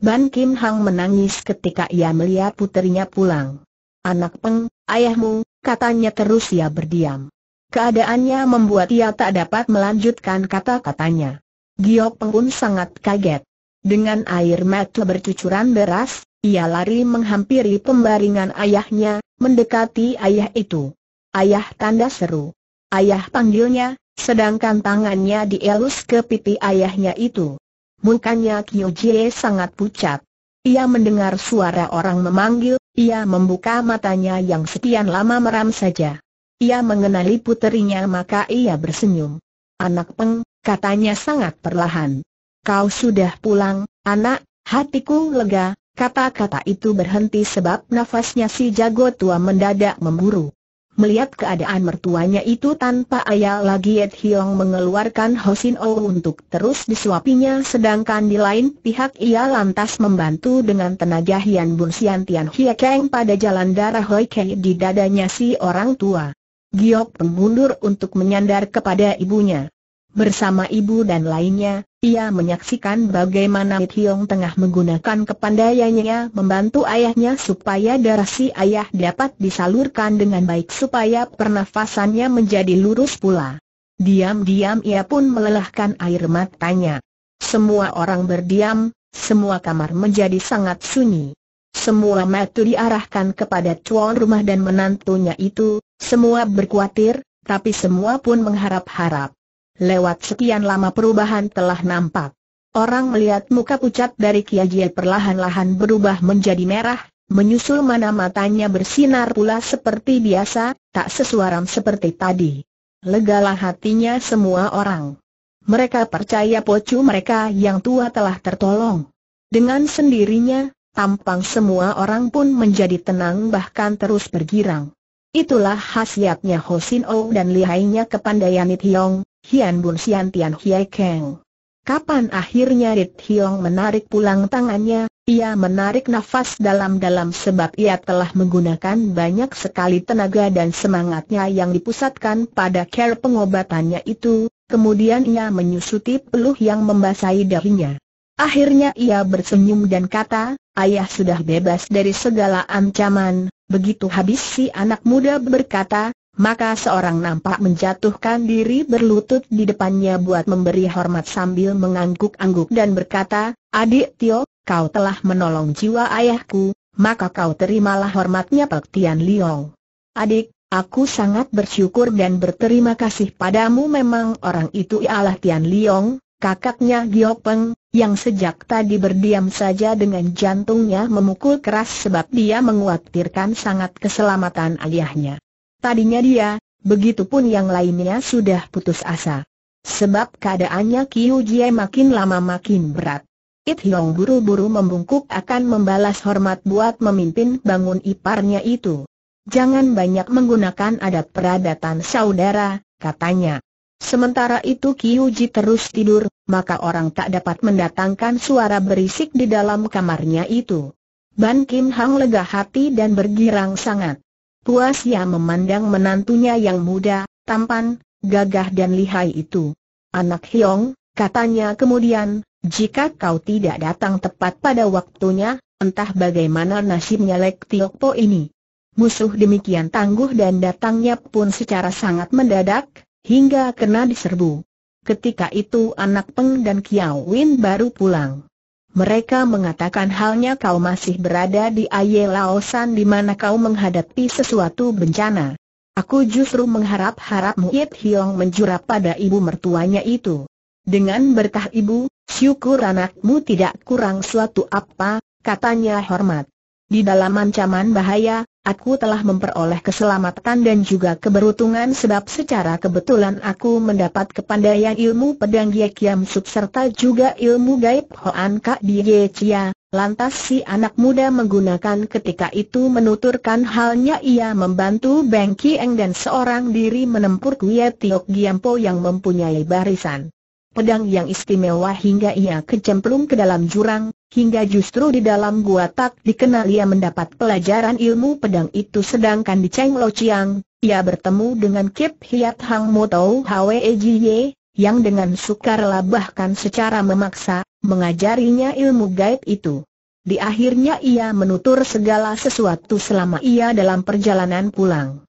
Ban Kim Hang menangis ketika ia melihat putrinya pulang. Anak Peng, ayahmu, katanya terus ia berdiam. Keadaannya membuat ia tak dapat melanjutkan kata-katanya. Giok Pengun sangat kaget. Dengan air mata bercucuran deras, ia lari menghampiri pembaringan ayahnya, mendekati ayah itu. Ayah tanda seru. Ayah panggilnya, sedangkan tangannya dielus ke pipi ayahnya itu. Mukanya Kyo Jie sangat pucat. Ia mendengar suara orang memanggil, ia membuka matanya yang sekian lama meram saja. Ia mengenali puterinya maka ia bersenyum. Anak peng, katanya sangat perlahan. Kau sudah pulang, anak, hatiku lega, kata-kata itu berhenti sebab nafasnya si jago tua mendadak memburu. Melihat keadaan mertuanya itu tanpa ayah lagi Ed Hiong mengeluarkan Hosin O untuk terus disuapinya sedangkan di lain pihak ia lantas membantu dengan tenaga Hian Bun Sian Tian Hia Keng pada jalan darah Hoi Kei di dadanya si orang tua. Giok pengundur untuk menyandar kepada ibunya. Bersama ibu dan lainnya, ia menyaksikan bagaimana It Hiong tengah menggunakan kepandaiannya membantu ayahnya supaya darah si ayah dapat disalurkan dengan baik supaya pernafasannya menjadi lurus pula. Diam-diam ia pun melelahkan air matanya. Semua orang berdiam, semua kamar menjadi sangat sunyi. Semua mata diarahkan kepada tuan rumah dan menantunya itu, semua berkhawatir, tapi semua pun mengharap-harap. Lewat sekian lama perubahan telah nampak. Orang melihat muka pucat dari Kiajie perlahan-lahan berubah menjadi merah, menyusul mana matanya bersinar pula seperti biasa, tak sesuaram seperti tadi. Legalah hatinya semua orang. Mereka percaya pocu mereka yang tua telah tertolong. Dengan sendirinya, tampang semua orang pun menjadi tenang bahkan terus bergirang. Itulah khasiatnya Hosin O dan lihainya kepandaian Hiong. Hian Bun Sian Tian Hie Keng. Kapan akhirnya Rit Hiong menarik pulang tangannya, ia menarik nafas dalam-dalam sebab ia telah menggunakan banyak sekali tenaga dan semangatnya yang dipusatkan pada care pengobatannya itu, kemudian ia menyusuti peluh yang membasahi dahinya. Akhirnya ia bersenyum dan kata, ayah sudah bebas dari segala ancaman, begitu habis si anak muda berkata, maka seorang nampak menjatuhkan diri berlutut di depannya buat memberi hormat sambil mengangguk-angguk dan berkata, Adik Tio, kau telah menolong jiwa ayahku, maka kau terimalah hormatnya Pak Tian Liong. Adik, aku sangat bersyukur dan berterima kasih padamu memang orang itu ialah Tian Liong, kakaknya Giok Peng, yang sejak tadi berdiam saja dengan jantungnya memukul keras sebab dia menguatirkan sangat keselamatan ayahnya. Tadinya dia, begitupun yang lainnya sudah putus asa. Sebab keadaannya Kiu Jie makin lama makin berat. It Hiong buru-buru membungkuk akan membalas hormat buat memimpin bangun iparnya itu. Jangan banyak menggunakan adat peradatan saudara, katanya. Sementara itu Kiu Ji terus tidur, maka orang tak dapat mendatangkan suara berisik di dalam kamarnya itu. Ban Kim Hang lega hati dan bergirang sangat. Puas ia memandang menantunya yang muda, tampan, gagah dan lihai itu. Anak Hyong, katanya kemudian, jika kau tidak datang tepat pada waktunya, entah bagaimana nasibnya Lek Tiok Po ini. Musuh demikian tangguh dan datangnya pun secara sangat mendadak, hingga kena diserbu. Ketika itu anak Peng dan Kiao Win baru pulang. Mereka mengatakan halnya kau masih berada di Aye Laosan di mana kau menghadapi sesuatu bencana. Aku justru mengharap-harap Muid Hiong menjura pada ibu mertuanya itu. Dengan berkah ibu, syukur anakmu tidak kurang suatu apa, katanya hormat. Di dalam ancaman bahaya, Aku telah memperoleh keselamatan dan juga keberuntungan sebab secara kebetulan aku mendapat kepandaian ilmu pedang Ye Kiam Suk serta juga ilmu gaib Hoan Kak Ye Chia. Lantas si anak muda menggunakan ketika itu menuturkan halnya ia membantu Beng Kieng dan seorang diri menempur Kuya Tiok Giampo yang mempunyai barisan pedang yang istimewa hingga ia kecemplung ke dalam jurang, hingga justru di dalam gua tak dikenal ia mendapat pelajaran ilmu pedang itu sedangkan di Cheng Lo Chiang, ia bertemu dengan Kip Hiat Hang Mo Tau Hwe e Ye, yang dengan sukarela bahkan secara memaksa, mengajarinya ilmu gaib itu. Di akhirnya ia menutur segala sesuatu selama ia dalam perjalanan pulang.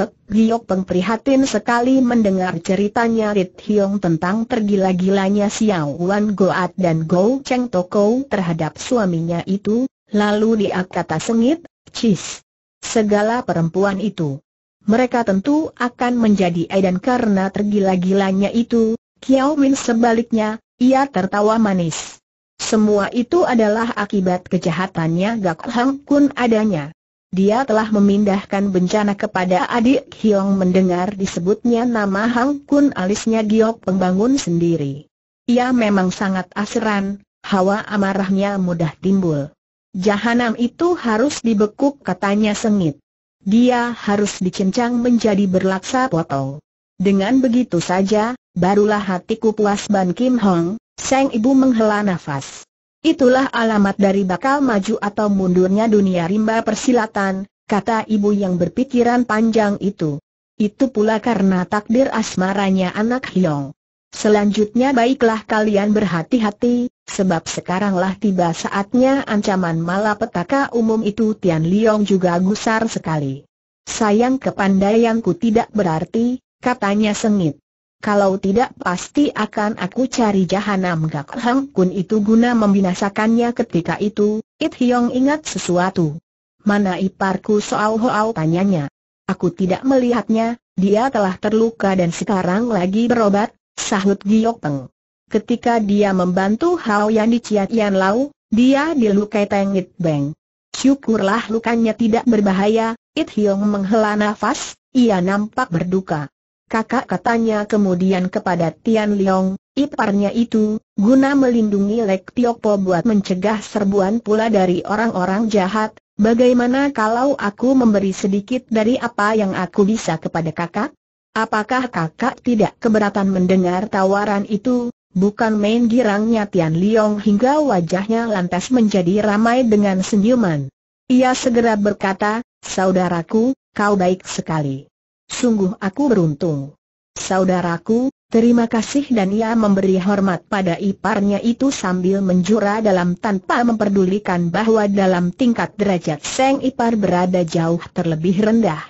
Pek pengprihatin Peng prihatin sekali mendengar ceritanya Rit Hiong tentang tergila-gilanya Xiao Wan Goat dan Go Cheng Toko terhadap suaminya itu, lalu dia kata sengit, Cis. Segala perempuan itu. Mereka tentu akan menjadi edan karena tergila-gilanya itu, Kiao Win sebaliknya, ia tertawa manis. Semua itu adalah akibat kejahatannya Gak Hang Kun adanya. Dia telah memindahkan bencana kepada adik Hiong mendengar disebutnya nama Hang Kun alisnya giok pembangun sendiri. Ia memang sangat aseran, hawa amarahnya mudah timbul. Jahanam itu harus dibekuk katanya sengit. Dia harus dicincang menjadi berlaksa potong. Dengan begitu saja, barulah hatiku puas Ban Kim Hong, sang ibu menghela nafas. Itulah alamat dari bakal maju atau mundurnya dunia rimba persilatan, kata ibu yang berpikiran panjang itu. Itu pula karena takdir asmaranya anak Hyong. Selanjutnya baiklah kalian berhati-hati, sebab sekaranglah tiba saatnya ancaman malapetaka umum itu Tian Liong juga gusar sekali. Sayang kepandaianku tidak berarti, katanya sengit kalau tidak pasti akan aku cari jahanam Gak Hang Kun itu guna membinasakannya ketika itu, It Hyong ingat sesuatu. Mana iparku soal hoa tanyanya. Aku tidak melihatnya, dia telah terluka dan sekarang lagi berobat, sahut Giyok Peng. Ketika dia membantu Hao Yan di Ciat Yan Lau, dia dilukai Tengit Beng. Syukurlah lukanya tidak berbahaya, It Hiong menghela nafas, ia nampak berduka kakak katanya kemudian kepada Tian Liang, iparnya itu, guna melindungi Lek Tiokpo buat mencegah serbuan pula dari orang-orang jahat, bagaimana kalau aku memberi sedikit dari apa yang aku bisa kepada kakak? Apakah kakak tidak keberatan mendengar tawaran itu? Bukan main girangnya Tian Liang hingga wajahnya lantas menjadi ramai dengan senyuman. Ia segera berkata, saudaraku, kau baik sekali. Sungguh aku beruntung. Saudaraku, terima kasih dan ia memberi hormat pada iparnya itu sambil menjura dalam tanpa memperdulikan bahwa dalam tingkat derajat Seng Ipar berada jauh terlebih rendah.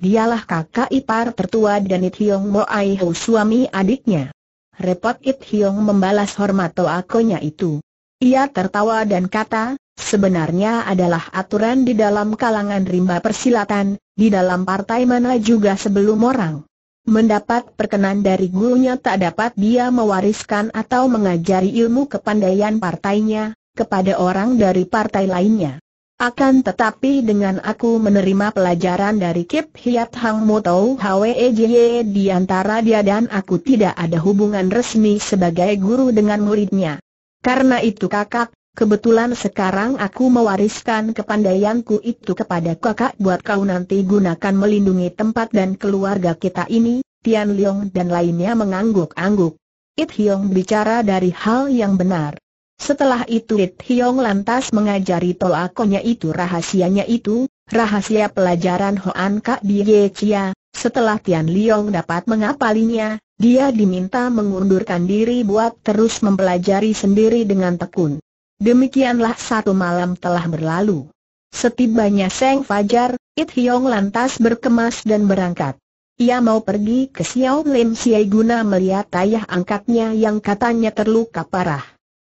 Dialah kakak ipar tertua dan It Hiong Mo Ai Ho suami adiknya. Repot It Hiong membalas hormat toakonya itu. Ia tertawa dan kata, sebenarnya adalah aturan di dalam kalangan rimba persilatan, di dalam partai mana juga sebelum orang mendapat perkenan dari gurunya tak dapat dia mewariskan atau mengajari ilmu kepandaian partainya kepada orang dari partai lainnya. Akan tetapi dengan aku menerima pelajaran dari Kip Hiat Hang Mo Tau Jie e di antara dia dan aku tidak ada hubungan resmi sebagai guru dengan muridnya. Karena itu kakak, Kebetulan sekarang aku mewariskan kepandaianku itu kepada kakak buat kau nanti gunakan melindungi tempat dan keluarga kita ini, Tian Leong dan lainnya mengangguk-angguk. It Hiong bicara dari hal yang benar. Setelah itu It Hiong lantas mengajari tolakonya itu rahasianya itu, rahasia pelajaran Hoan Kak Bie Chia, setelah Tian Leong dapat mengapalinya, dia diminta mengundurkan diri buat terus mempelajari sendiri dengan tekun. Demikianlah satu malam telah berlalu. Setibanya Seng Fajar, It Hiong lantas berkemas dan berangkat. Ia mau pergi ke Xiao Lim Siai guna melihat ayah angkatnya yang katanya terluka parah.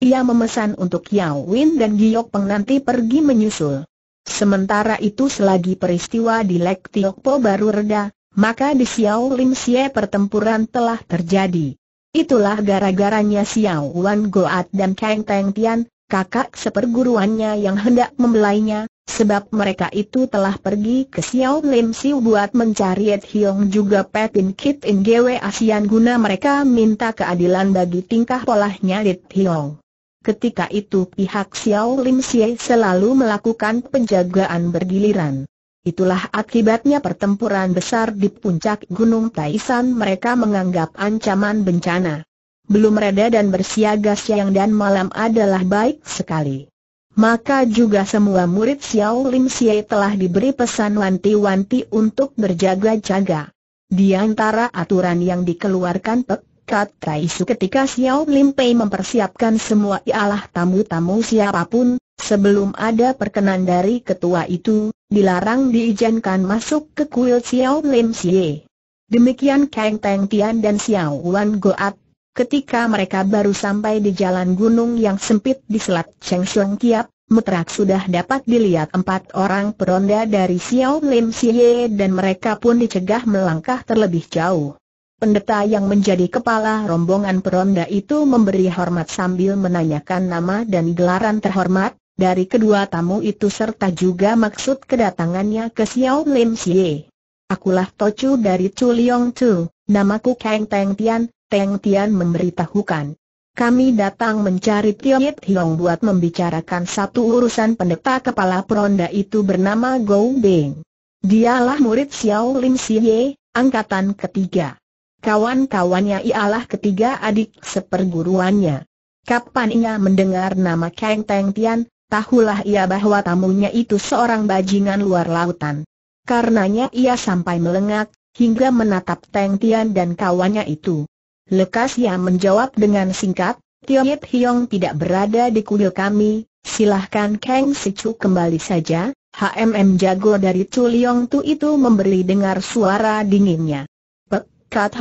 Ia memesan untuk Yao Win dan Giok Peng nanti pergi menyusul. Sementara itu selagi peristiwa di Lek Tiok Po baru reda, maka di Xiao Lim Siai pertempuran telah terjadi. Itulah gara-garanya Xiao Wan Goat dan Kang Teng Tian, kakak seperguruannya yang hendak membelainya, sebab mereka itu telah pergi ke Xiao Lim Siu buat mencari Ed Hiong juga Petin Kit In Gwe Asian guna mereka minta keadilan bagi tingkah polahnya Ed Hiong. Ketika itu pihak Xiao Lim Siu selalu melakukan penjagaan bergiliran. Itulah akibatnya pertempuran besar di puncak Gunung Taishan mereka menganggap ancaman bencana belum reda dan bersiaga siang dan malam adalah baik sekali. Maka juga semua murid Xiao Lim Xie telah diberi pesan wanti-wanti untuk berjaga-jaga. Di antara aturan yang dikeluarkan Pek Kaisu ketika Xiao Lim Pei mempersiapkan semua ialah tamu-tamu siapapun, sebelum ada perkenan dari ketua itu, dilarang diizinkan masuk ke kuil Xiao Lim Xie. Demikian Kang Teng Tian dan Xiao Wan Goat Ketika mereka baru sampai di jalan gunung yang sempit di Selat Cheng Shuang Kiap, Mutrak sudah dapat dilihat empat orang peronda dari Xiao Lim Siye dan mereka pun dicegah melangkah terlebih jauh. Pendeta yang menjadi kepala rombongan peronda itu memberi hormat sambil menanyakan nama dan gelaran terhormat dari kedua tamu itu serta juga maksud kedatangannya ke Xiao Lim Siye. Akulah Tocu dari Chu Liong Tu, namaku Kang Teng Tian, Teng Tian memberitahukan. Kami datang mencari Yit Hiong buat membicarakan satu urusan pendeta kepala peronda itu bernama Gou Beng. Dialah murid Xiao Lim Siye, angkatan ketiga. Kawan-kawannya ialah ketiga adik seperguruannya. Kapan ia mendengar nama Kang Teng Tian, tahulah ia bahwa tamunya itu seorang bajingan luar lautan. Karenanya ia sampai melengak, hingga menatap Teng Tian dan kawannya itu. Lekas ia menjawab dengan singkat, Tio Yip Hiong tidak berada di kuil kami, silahkan Kang Sichu kembali saja, HMM jago dari Chuliong Tu itu memberi dengar suara dinginnya. Pek, Kat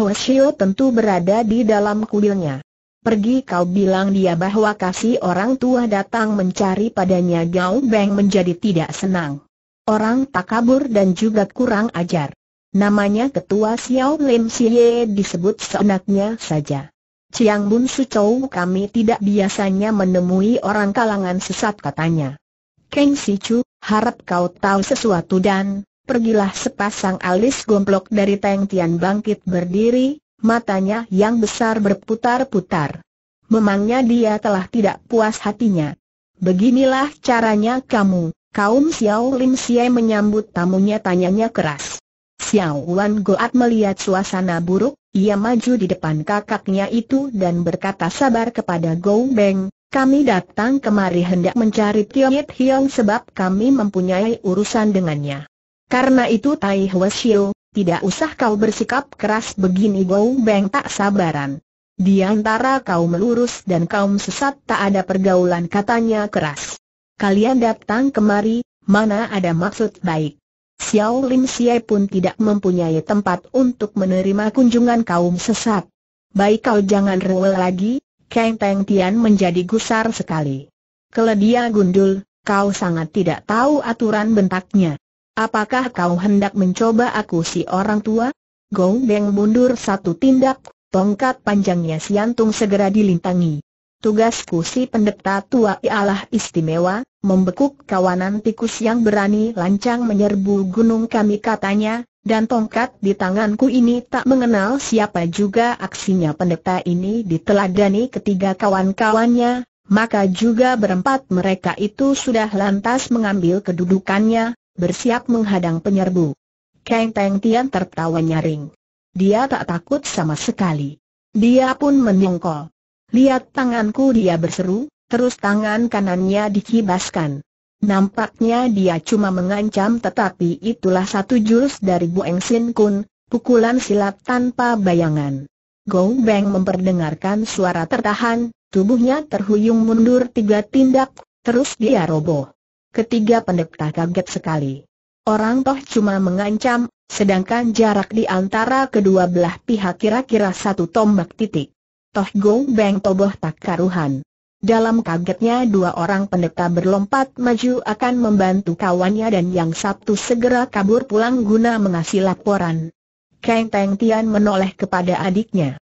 tentu berada di dalam kuilnya. Pergi kau bilang dia bahwa kasih orang tua datang mencari padanya Gao Beng menjadi tidak senang. Orang tak kabur dan juga kurang ajar. Namanya Ketua Xiao Lim Siye disebut seenaknya saja. Ciang Bun Sucou kami tidak biasanya menemui orang kalangan sesat katanya. Keng Si Chu, harap kau tahu sesuatu dan, pergilah sepasang alis gomblok dari Teng Tian bangkit berdiri, matanya yang besar berputar-putar. Memangnya dia telah tidak puas hatinya. Beginilah caranya kamu, kaum Xiao Lim Siye menyambut tamunya tanyanya keras. Xiao Wan Goat melihat suasana buruk, ia maju di depan kakaknya itu dan berkata sabar kepada Go Beng, kami datang kemari hendak mencari Yit Hiong sebab kami mempunyai urusan dengannya. Karena itu Tai Xiu, tidak usah kau bersikap keras begini Go Beng tak sabaran. Di antara kaum melurus dan kaum sesat tak ada pergaulan katanya keras. Kalian datang kemari, mana ada maksud baik. Xiao Lim Xie pun tidak mempunyai tempat untuk menerima kunjungan kaum sesat. Baik kau jangan rewel lagi, Kang Teng Tian menjadi gusar sekali. Keledia gundul, kau sangat tidak tahu aturan bentaknya. Apakah kau hendak mencoba aku si orang tua? Gong Beng mundur satu tindak, tongkat panjangnya siantung segera dilintangi. Tugasku si pendeta tua ialah istimewa, membekuk kawanan tikus yang berani lancang menyerbu gunung kami katanya, dan tongkat di tanganku ini tak mengenal siapa juga aksinya pendeta ini diteladani ketiga kawan-kawannya, maka juga berempat mereka itu sudah lantas mengambil kedudukannya, bersiap menghadang penyerbu. Kang Teng Tian tertawa nyaring. Dia tak takut sama sekali. Dia pun menyongkol. Lihat tanganku dia berseru, terus tangan kanannya dikibaskan. Nampaknya dia cuma mengancam tetapi itulah satu jurus dari Bueng Sin Kun, pukulan silat tanpa bayangan. Gou Beng memperdengarkan suara tertahan, tubuhnya terhuyung mundur tiga tindak, terus dia roboh. Ketiga pendekta kaget sekali. Orang toh cuma mengancam, sedangkan jarak di antara kedua belah pihak kira-kira satu tombak titik. Toh Gong Beng toboh tak karuhan. Dalam kagetnya dua orang pendeta berlompat maju akan membantu kawannya dan yang Sabtu segera kabur pulang guna mengasih laporan. Kang Teng Tian menoleh kepada adiknya.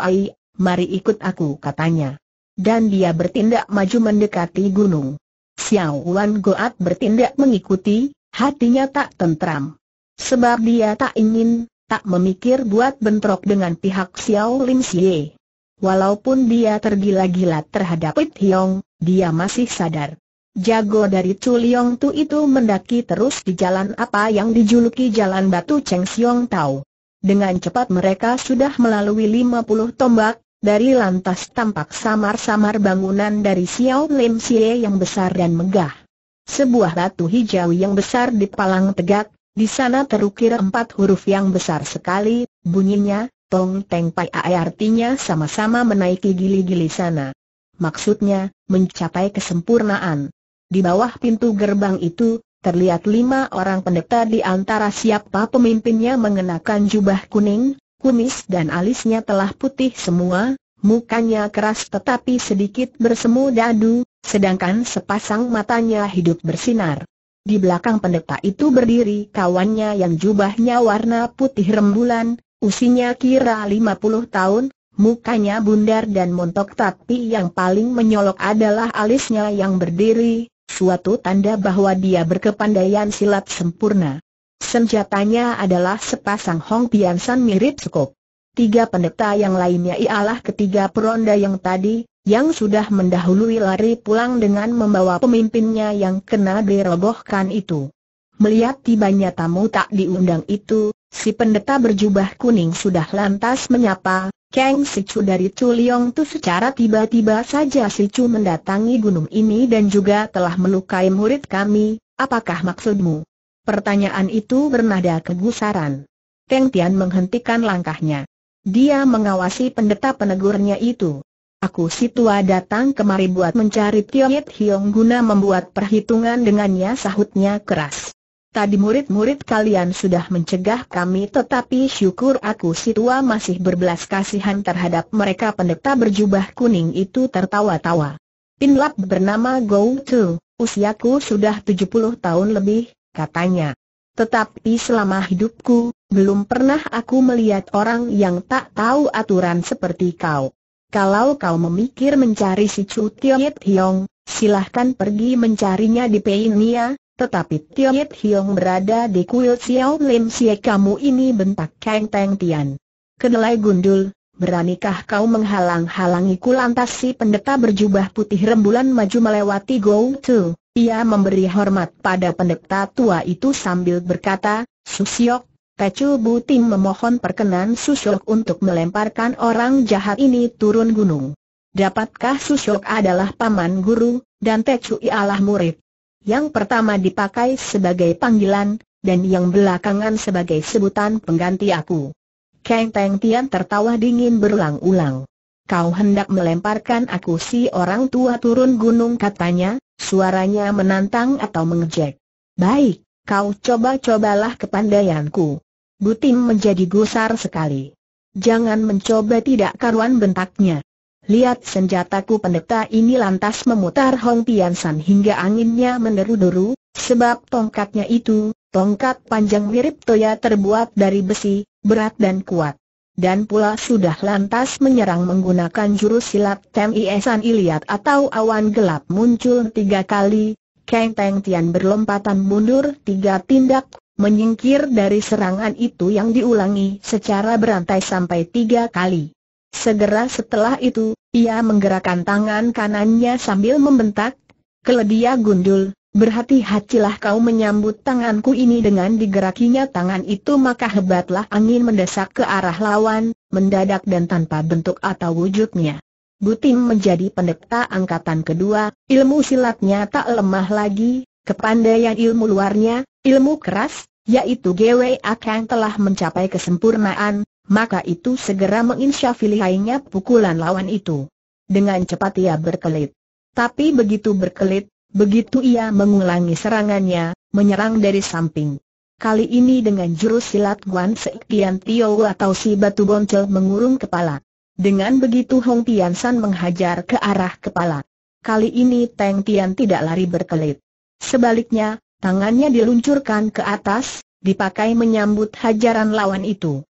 Ai, mari ikut aku katanya. Dan dia bertindak maju mendekati gunung. Xiao Wan Goat bertindak mengikuti, hatinya tak tentram. Sebab dia tak ingin, tak memikir buat bentrok dengan pihak Xiao Lim Xie. Walaupun dia tergila-gila terhadap It Hiong, dia masih sadar. Jago dari Chu Liong Tu itu mendaki terus di jalan apa yang dijuluki Jalan Batu Cheng Siong Tau. Dengan cepat mereka sudah melalui 50 tombak, dari lantas tampak samar-samar bangunan dari Xiao Lim Xie yang besar dan megah. Sebuah batu hijau yang besar di palang tegak, di sana terukir empat huruf yang besar sekali, bunyinya, Tong Teng Pai Ae artinya sama-sama menaiki gili-gili sana. Maksudnya, mencapai kesempurnaan. Di bawah pintu gerbang itu, terlihat lima orang pendeta di antara siapa pemimpinnya mengenakan jubah kuning, kumis dan alisnya telah putih semua, mukanya keras tetapi sedikit bersemu dadu, sedangkan sepasang matanya hidup bersinar. Di belakang pendeta itu berdiri kawannya yang jubahnya warna putih rembulan, Usinya kira 50 tahun, mukanya bundar dan montok tapi yang paling menyolok adalah alisnya yang berdiri, suatu tanda bahwa dia berkepandaian silat sempurna. Senjatanya adalah sepasang Hong Pian San mirip skop. Tiga pendeta yang lainnya ialah ketiga peronda yang tadi, yang sudah mendahului lari pulang dengan membawa pemimpinnya yang kena dirobohkan itu. Melihat tibanya tamu tak diundang itu, Si pendeta berjubah kuning sudah lantas menyapa, Kang Sichu dari Chuliong Tu secara tiba-tiba saja Sichu mendatangi gunung ini dan juga telah melukai murid kami, apakah maksudmu? Pertanyaan itu bernada kegusaran. Teng Tian menghentikan langkahnya. Dia mengawasi pendeta penegurnya itu. Aku si tua datang kemari buat mencari Yit Hiong guna membuat perhitungan dengannya sahutnya keras. Tadi murid-murid kalian sudah mencegah kami tetapi syukur aku si tua masih berbelas kasihan terhadap mereka pendeta berjubah kuning itu tertawa-tawa. Pinlap bernama Go Tu, usiaku sudah 70 tahun lebih, katanya. Tetapi selama hidupku, belum pernah aku melihat orang yang tak tahu aturan seperti kau. Kalau kau memikir mencari si Chu Yit Hiong, silahkan pergi mencarinya di Peinia, tetapi Yit Hiong berada di kuil Xiao Lim Sie kamu ini bentak Kang Teng Tian. Kedelai gundul, beranikah kau menghalang halangi ku lantas si pendeta berjubah putih rembulan maju melewati Go Tu. Ia memberi hormat pada pendeta tua itu sambil berkata, Susiok, Pecu Tim memohon perkenan Susiok untuk melemparkan orang jahat ini turun gunung. Dapatkah Susiok adalah paman guru, dan Tecu ialah murid? Yang pertama dipakai sebagai panggilan, dan yang belakangan sebagai sebutan pengganti aku. Kang Teng Tian tertawa dingin berulang-ulang. Kau hendak melemparkan aku si orang tua turun gunung katanya, suaranya menantang atau mengejek. Baik, kau coba-cobalah kepandaianku. Butim menjadi gusar sekali. Jangan mencoba tidak karuan bentaknya. Lihat senjataku pendeta ini lantas memutar Hong Tian San hingga anginnya meneru deru sebab tongkatnya itu, tongkat panjang mirip toya terbuat dari besi, berat dan kuat. Dan pula sudah lantas menyerang menggunakan jurus silat Tem Iesan Iliat atau awan gelap muncul tiga kali, Kang Teng Tian berlompatan mundur tiga tindak, menyingkir dari serangan itu yang diulangi secara berantai sampai tiga kali. Segera setelah itu, ia menggerakkan tangan kanannya sambil membentak, Keledia gundul, berhati-hatilah kau menyambut tanganku ini dengan digerakinya tangan itu maka hebatlah angin mendesak ke arah lawan, mendadak dan tanpa bentuk atau wujudnya. Butim menjadi pendeta angkatan kedua, ilmu silatnya tak lemah lagi, kepandaian ilmu luarnya, ilmu keras, yaitu GW akan telah mencapai kesempurnaan, maka itu segera menginsyafi lihainya pukulan lawan itu. Dengan cepat ia berkelit. Tapi begitu berkelit, begitu ia mengulangi serangannya, menyerang dari samping. Kali ini dengan jurus silat Guan Sekian Tio atau si batu boncel mengurung kepala. Dengan begitu Hong Tian San menghajar ke arah kepala. Kali ini Teng Tian tidak lari berkelit. Sebaliknya, tangannya diluncurkan ke atas, dipakai menyambut hajaran lawan itu.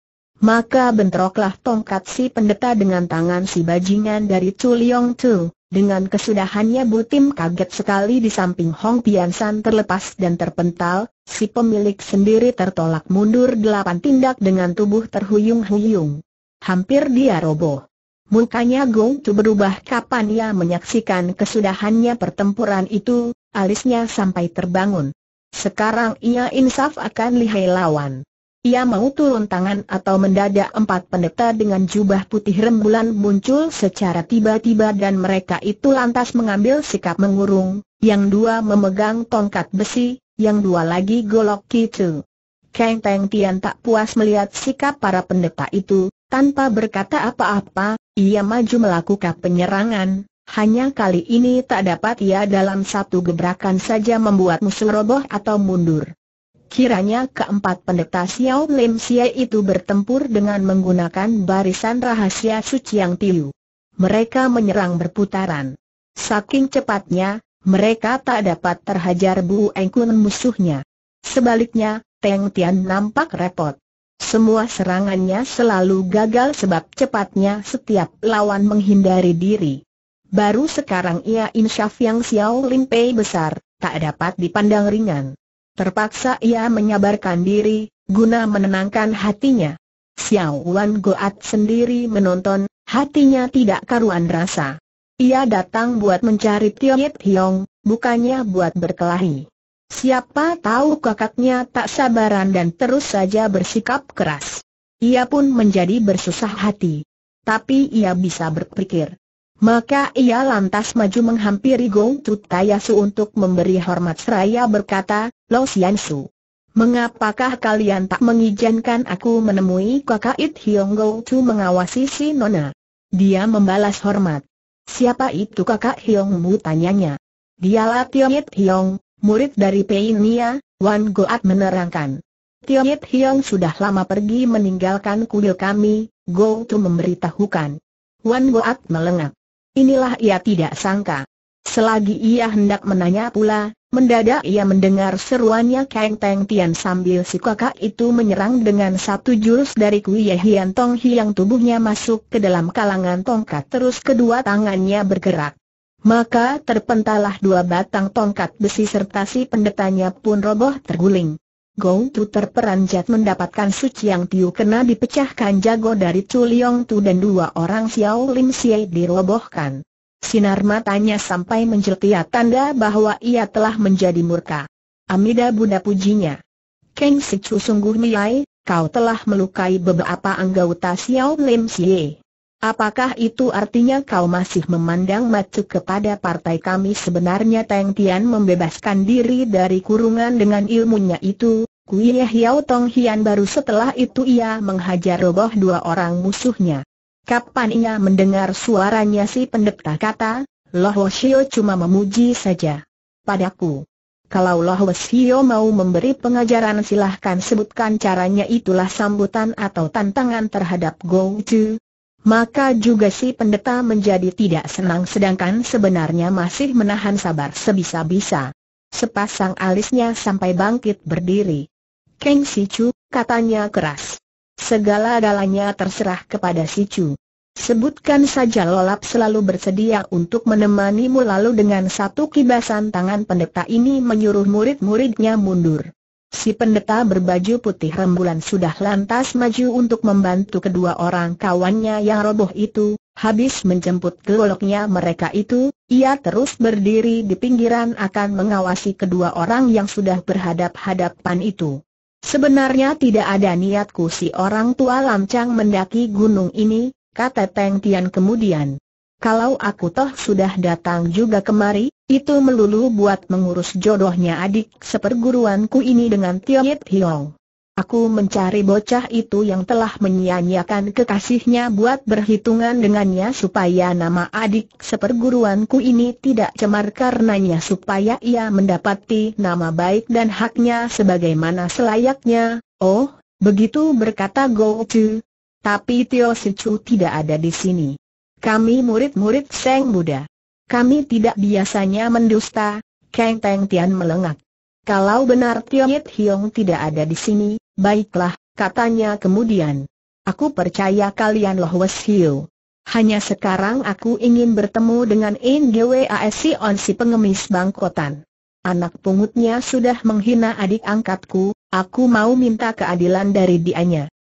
Maka bentroklah tongkat si pendeta dengan tangan si bajingan dari Chuliong Tu. Dengan kesudahannya Butim kaget sekali di samping Hong Pian San terlepas dan terpental, si pemilik sendiri tertolak mundur delapan tindak dengan tubuh terhuyung-huyung. Hampir dia roboh. Mukanya Gong Tu berubah kapan ia menyaksikan kesudahannya pertempuran itu, alisnya sampai terbangun. Sekarang ia insaf akan lihai lawan. Ia mau turun tangan atau mendadak empat pendeta dengan jubah putih rembulan muncul secara tiba-tiba dan mereka itu lantas mengambil sikap mengurung, yang dua memegang tongkat besi, yang dua lagi golok kicu. Kang Teng Tian tak puas melihat sikap para pendeta itu, tanpa berkata apa-apa, ia maju melakukan penyerangan, hanya kali ini tak dapat ia dalam satu gebrakan saja membuat musuh roboh atau mundur. Kiranya keempat pendeta Xiao Lim Xie itu bertempur dengan menggunakan barisan rahasia suci yang tiu. Mereka menyerang berputaran. Saking cepatnya, mereka tak dapat terhajar Bu Engkun musuhnya. Sebaliknya, Teng Tian nampak repot. Semua serangannya selalu gagal sebab cepatnya setiap lawan menghindari diri. Baru sekarang ia insyaf yang Xiao Lim Pei besar, tak dapat dipandang ringan. Terpaksa ia menyabarkan diri, guna menenangkan hatinya. Xiao Wan Goat sendiri menonton, hatinya tidak karuan rasa. Ia datang buat mencari Yip Hiong, bukannya buat berkelahi. Siapa tahu kakaknya tak sabaran dan terus saja bersikap keras. Ia pun menjadi bersusah hati. Tapi ia bisa berpikir, maka ia lantas maju menghampiri Gong Tut untuk memberi hormat seraya berkata, Lo Sian Su. Mengapakah kalian tak mengizinkan aku menemui kakak It Hiong Go Tu mengawasi si Nona? Dia membalas hormat. Siapa itu kakak Hiong Mu tanyanya. Dialah Tiong It Hiong, murid dari Peinia, Wan Goat menerangkan. Tiong It Hiong sudah lama pergi meninggalkan kuil kami, Go Tu memberitahukan. Wan Goat melengak. Inilah ia tidak sangka. Selagi ia hendak menanya pula, mendadak ia mendengar seruannya Kang Teng Tian sambil si kakak itu menyerang dengan satu jurus dari Ye Hian Tong yang tubuhnya masuk ke dalam kalangan tongkat terus kedua tangannya bergerak. Maka terpentalah dua batang tongkat besi serta si pendetanya pun roboh terguling. Gong Tu terperanjat mendapatkan suci yang Tiu kena dipecahkan jago dari Chu Liong Tu dan dua orang Xiao Lim Xie dirobohkan. Sinar matanya sampai menceritakan tanda bahwa ia telah menjadi murka. Amida Buddha pujinya. Keng Sichu sungguh miai, kau telah melukai beberapa anggota Xiao Lim Xie. Apakah itu artinya kau masih memandang macu kepada partai kami sebenarnya Teng Tian membebaskan diri dari kurungan dengan ilmunya itu? Kuih Hiao Tong Hian baru setelah itu ia menghajar roboh dua orang musuhnya. Kapan ia mendengar suaranya si pendeta kata, Loh Shio cuma memuji saja. Padaku. Kalau Loh Shio mau memberi pengajaran silahkan sebutkan caranya itulah sambutan atau tantangan terhadap Gong Chu, maka juga si pendeta menjadi tidak senang sedangkan sebenarnya masih menahan sabar sebisa-bisa. Sepasang alisnya sampai bangkit berdiri. Keng Si Chu, katanya keras. Segala-galanya terserah kepada Si Chu. Sebutkan saja Lolap selalu bersedia untuk menemanimu lalu dengan satu kibasan tangan pendeta ini menyuruh murid-muridnya mundur. Si pendeta berbaju putih rembulan sudah lantas maju untuk membantu kedua orang kawannya yang roboh itu, habis menjemput goloknya mereka itu, ia terus berdiri di pinggiran akan mengawasi kedua orang yang sudah berhadap-hadapan itu. Sebenarnya tidak ada niatku si orang tua lancang mendaki gunung ini, kata Teng Tian kemudian kalau aku toh sudah datang juga kemari, itu melulu buat mengurus jodohnya adik seperguruanku ini dengan Yit Hiong. Aku mencari bocah itu yang telah menyia-nyiakan kekasihnya buat berhitungan dengannya supaya nama adik seperguruanku ini tidak cemar karenanya supaya ia mendapati nama baik dan haknya sebagaimana selayaknya. Oh, begitu berkata Go Chu. Tapi Tio Chu tidak ada di sini. Kami murid-murid Seng Buddha. Kami tidak biasanya mendusta, Kang Teng Tian melengak. Kalau benar Yit Hiong tidak ada di sini, baiklah, katanya kemudian. Aku percaya kalian loh Wes Hiu. Hanya sekarang aku ingin bertemu dengan In NGWASI On si pengemis bangkotan. Anak pungutnya sudah menghina adik angkatku, aku mau minta keadilan dari dianya.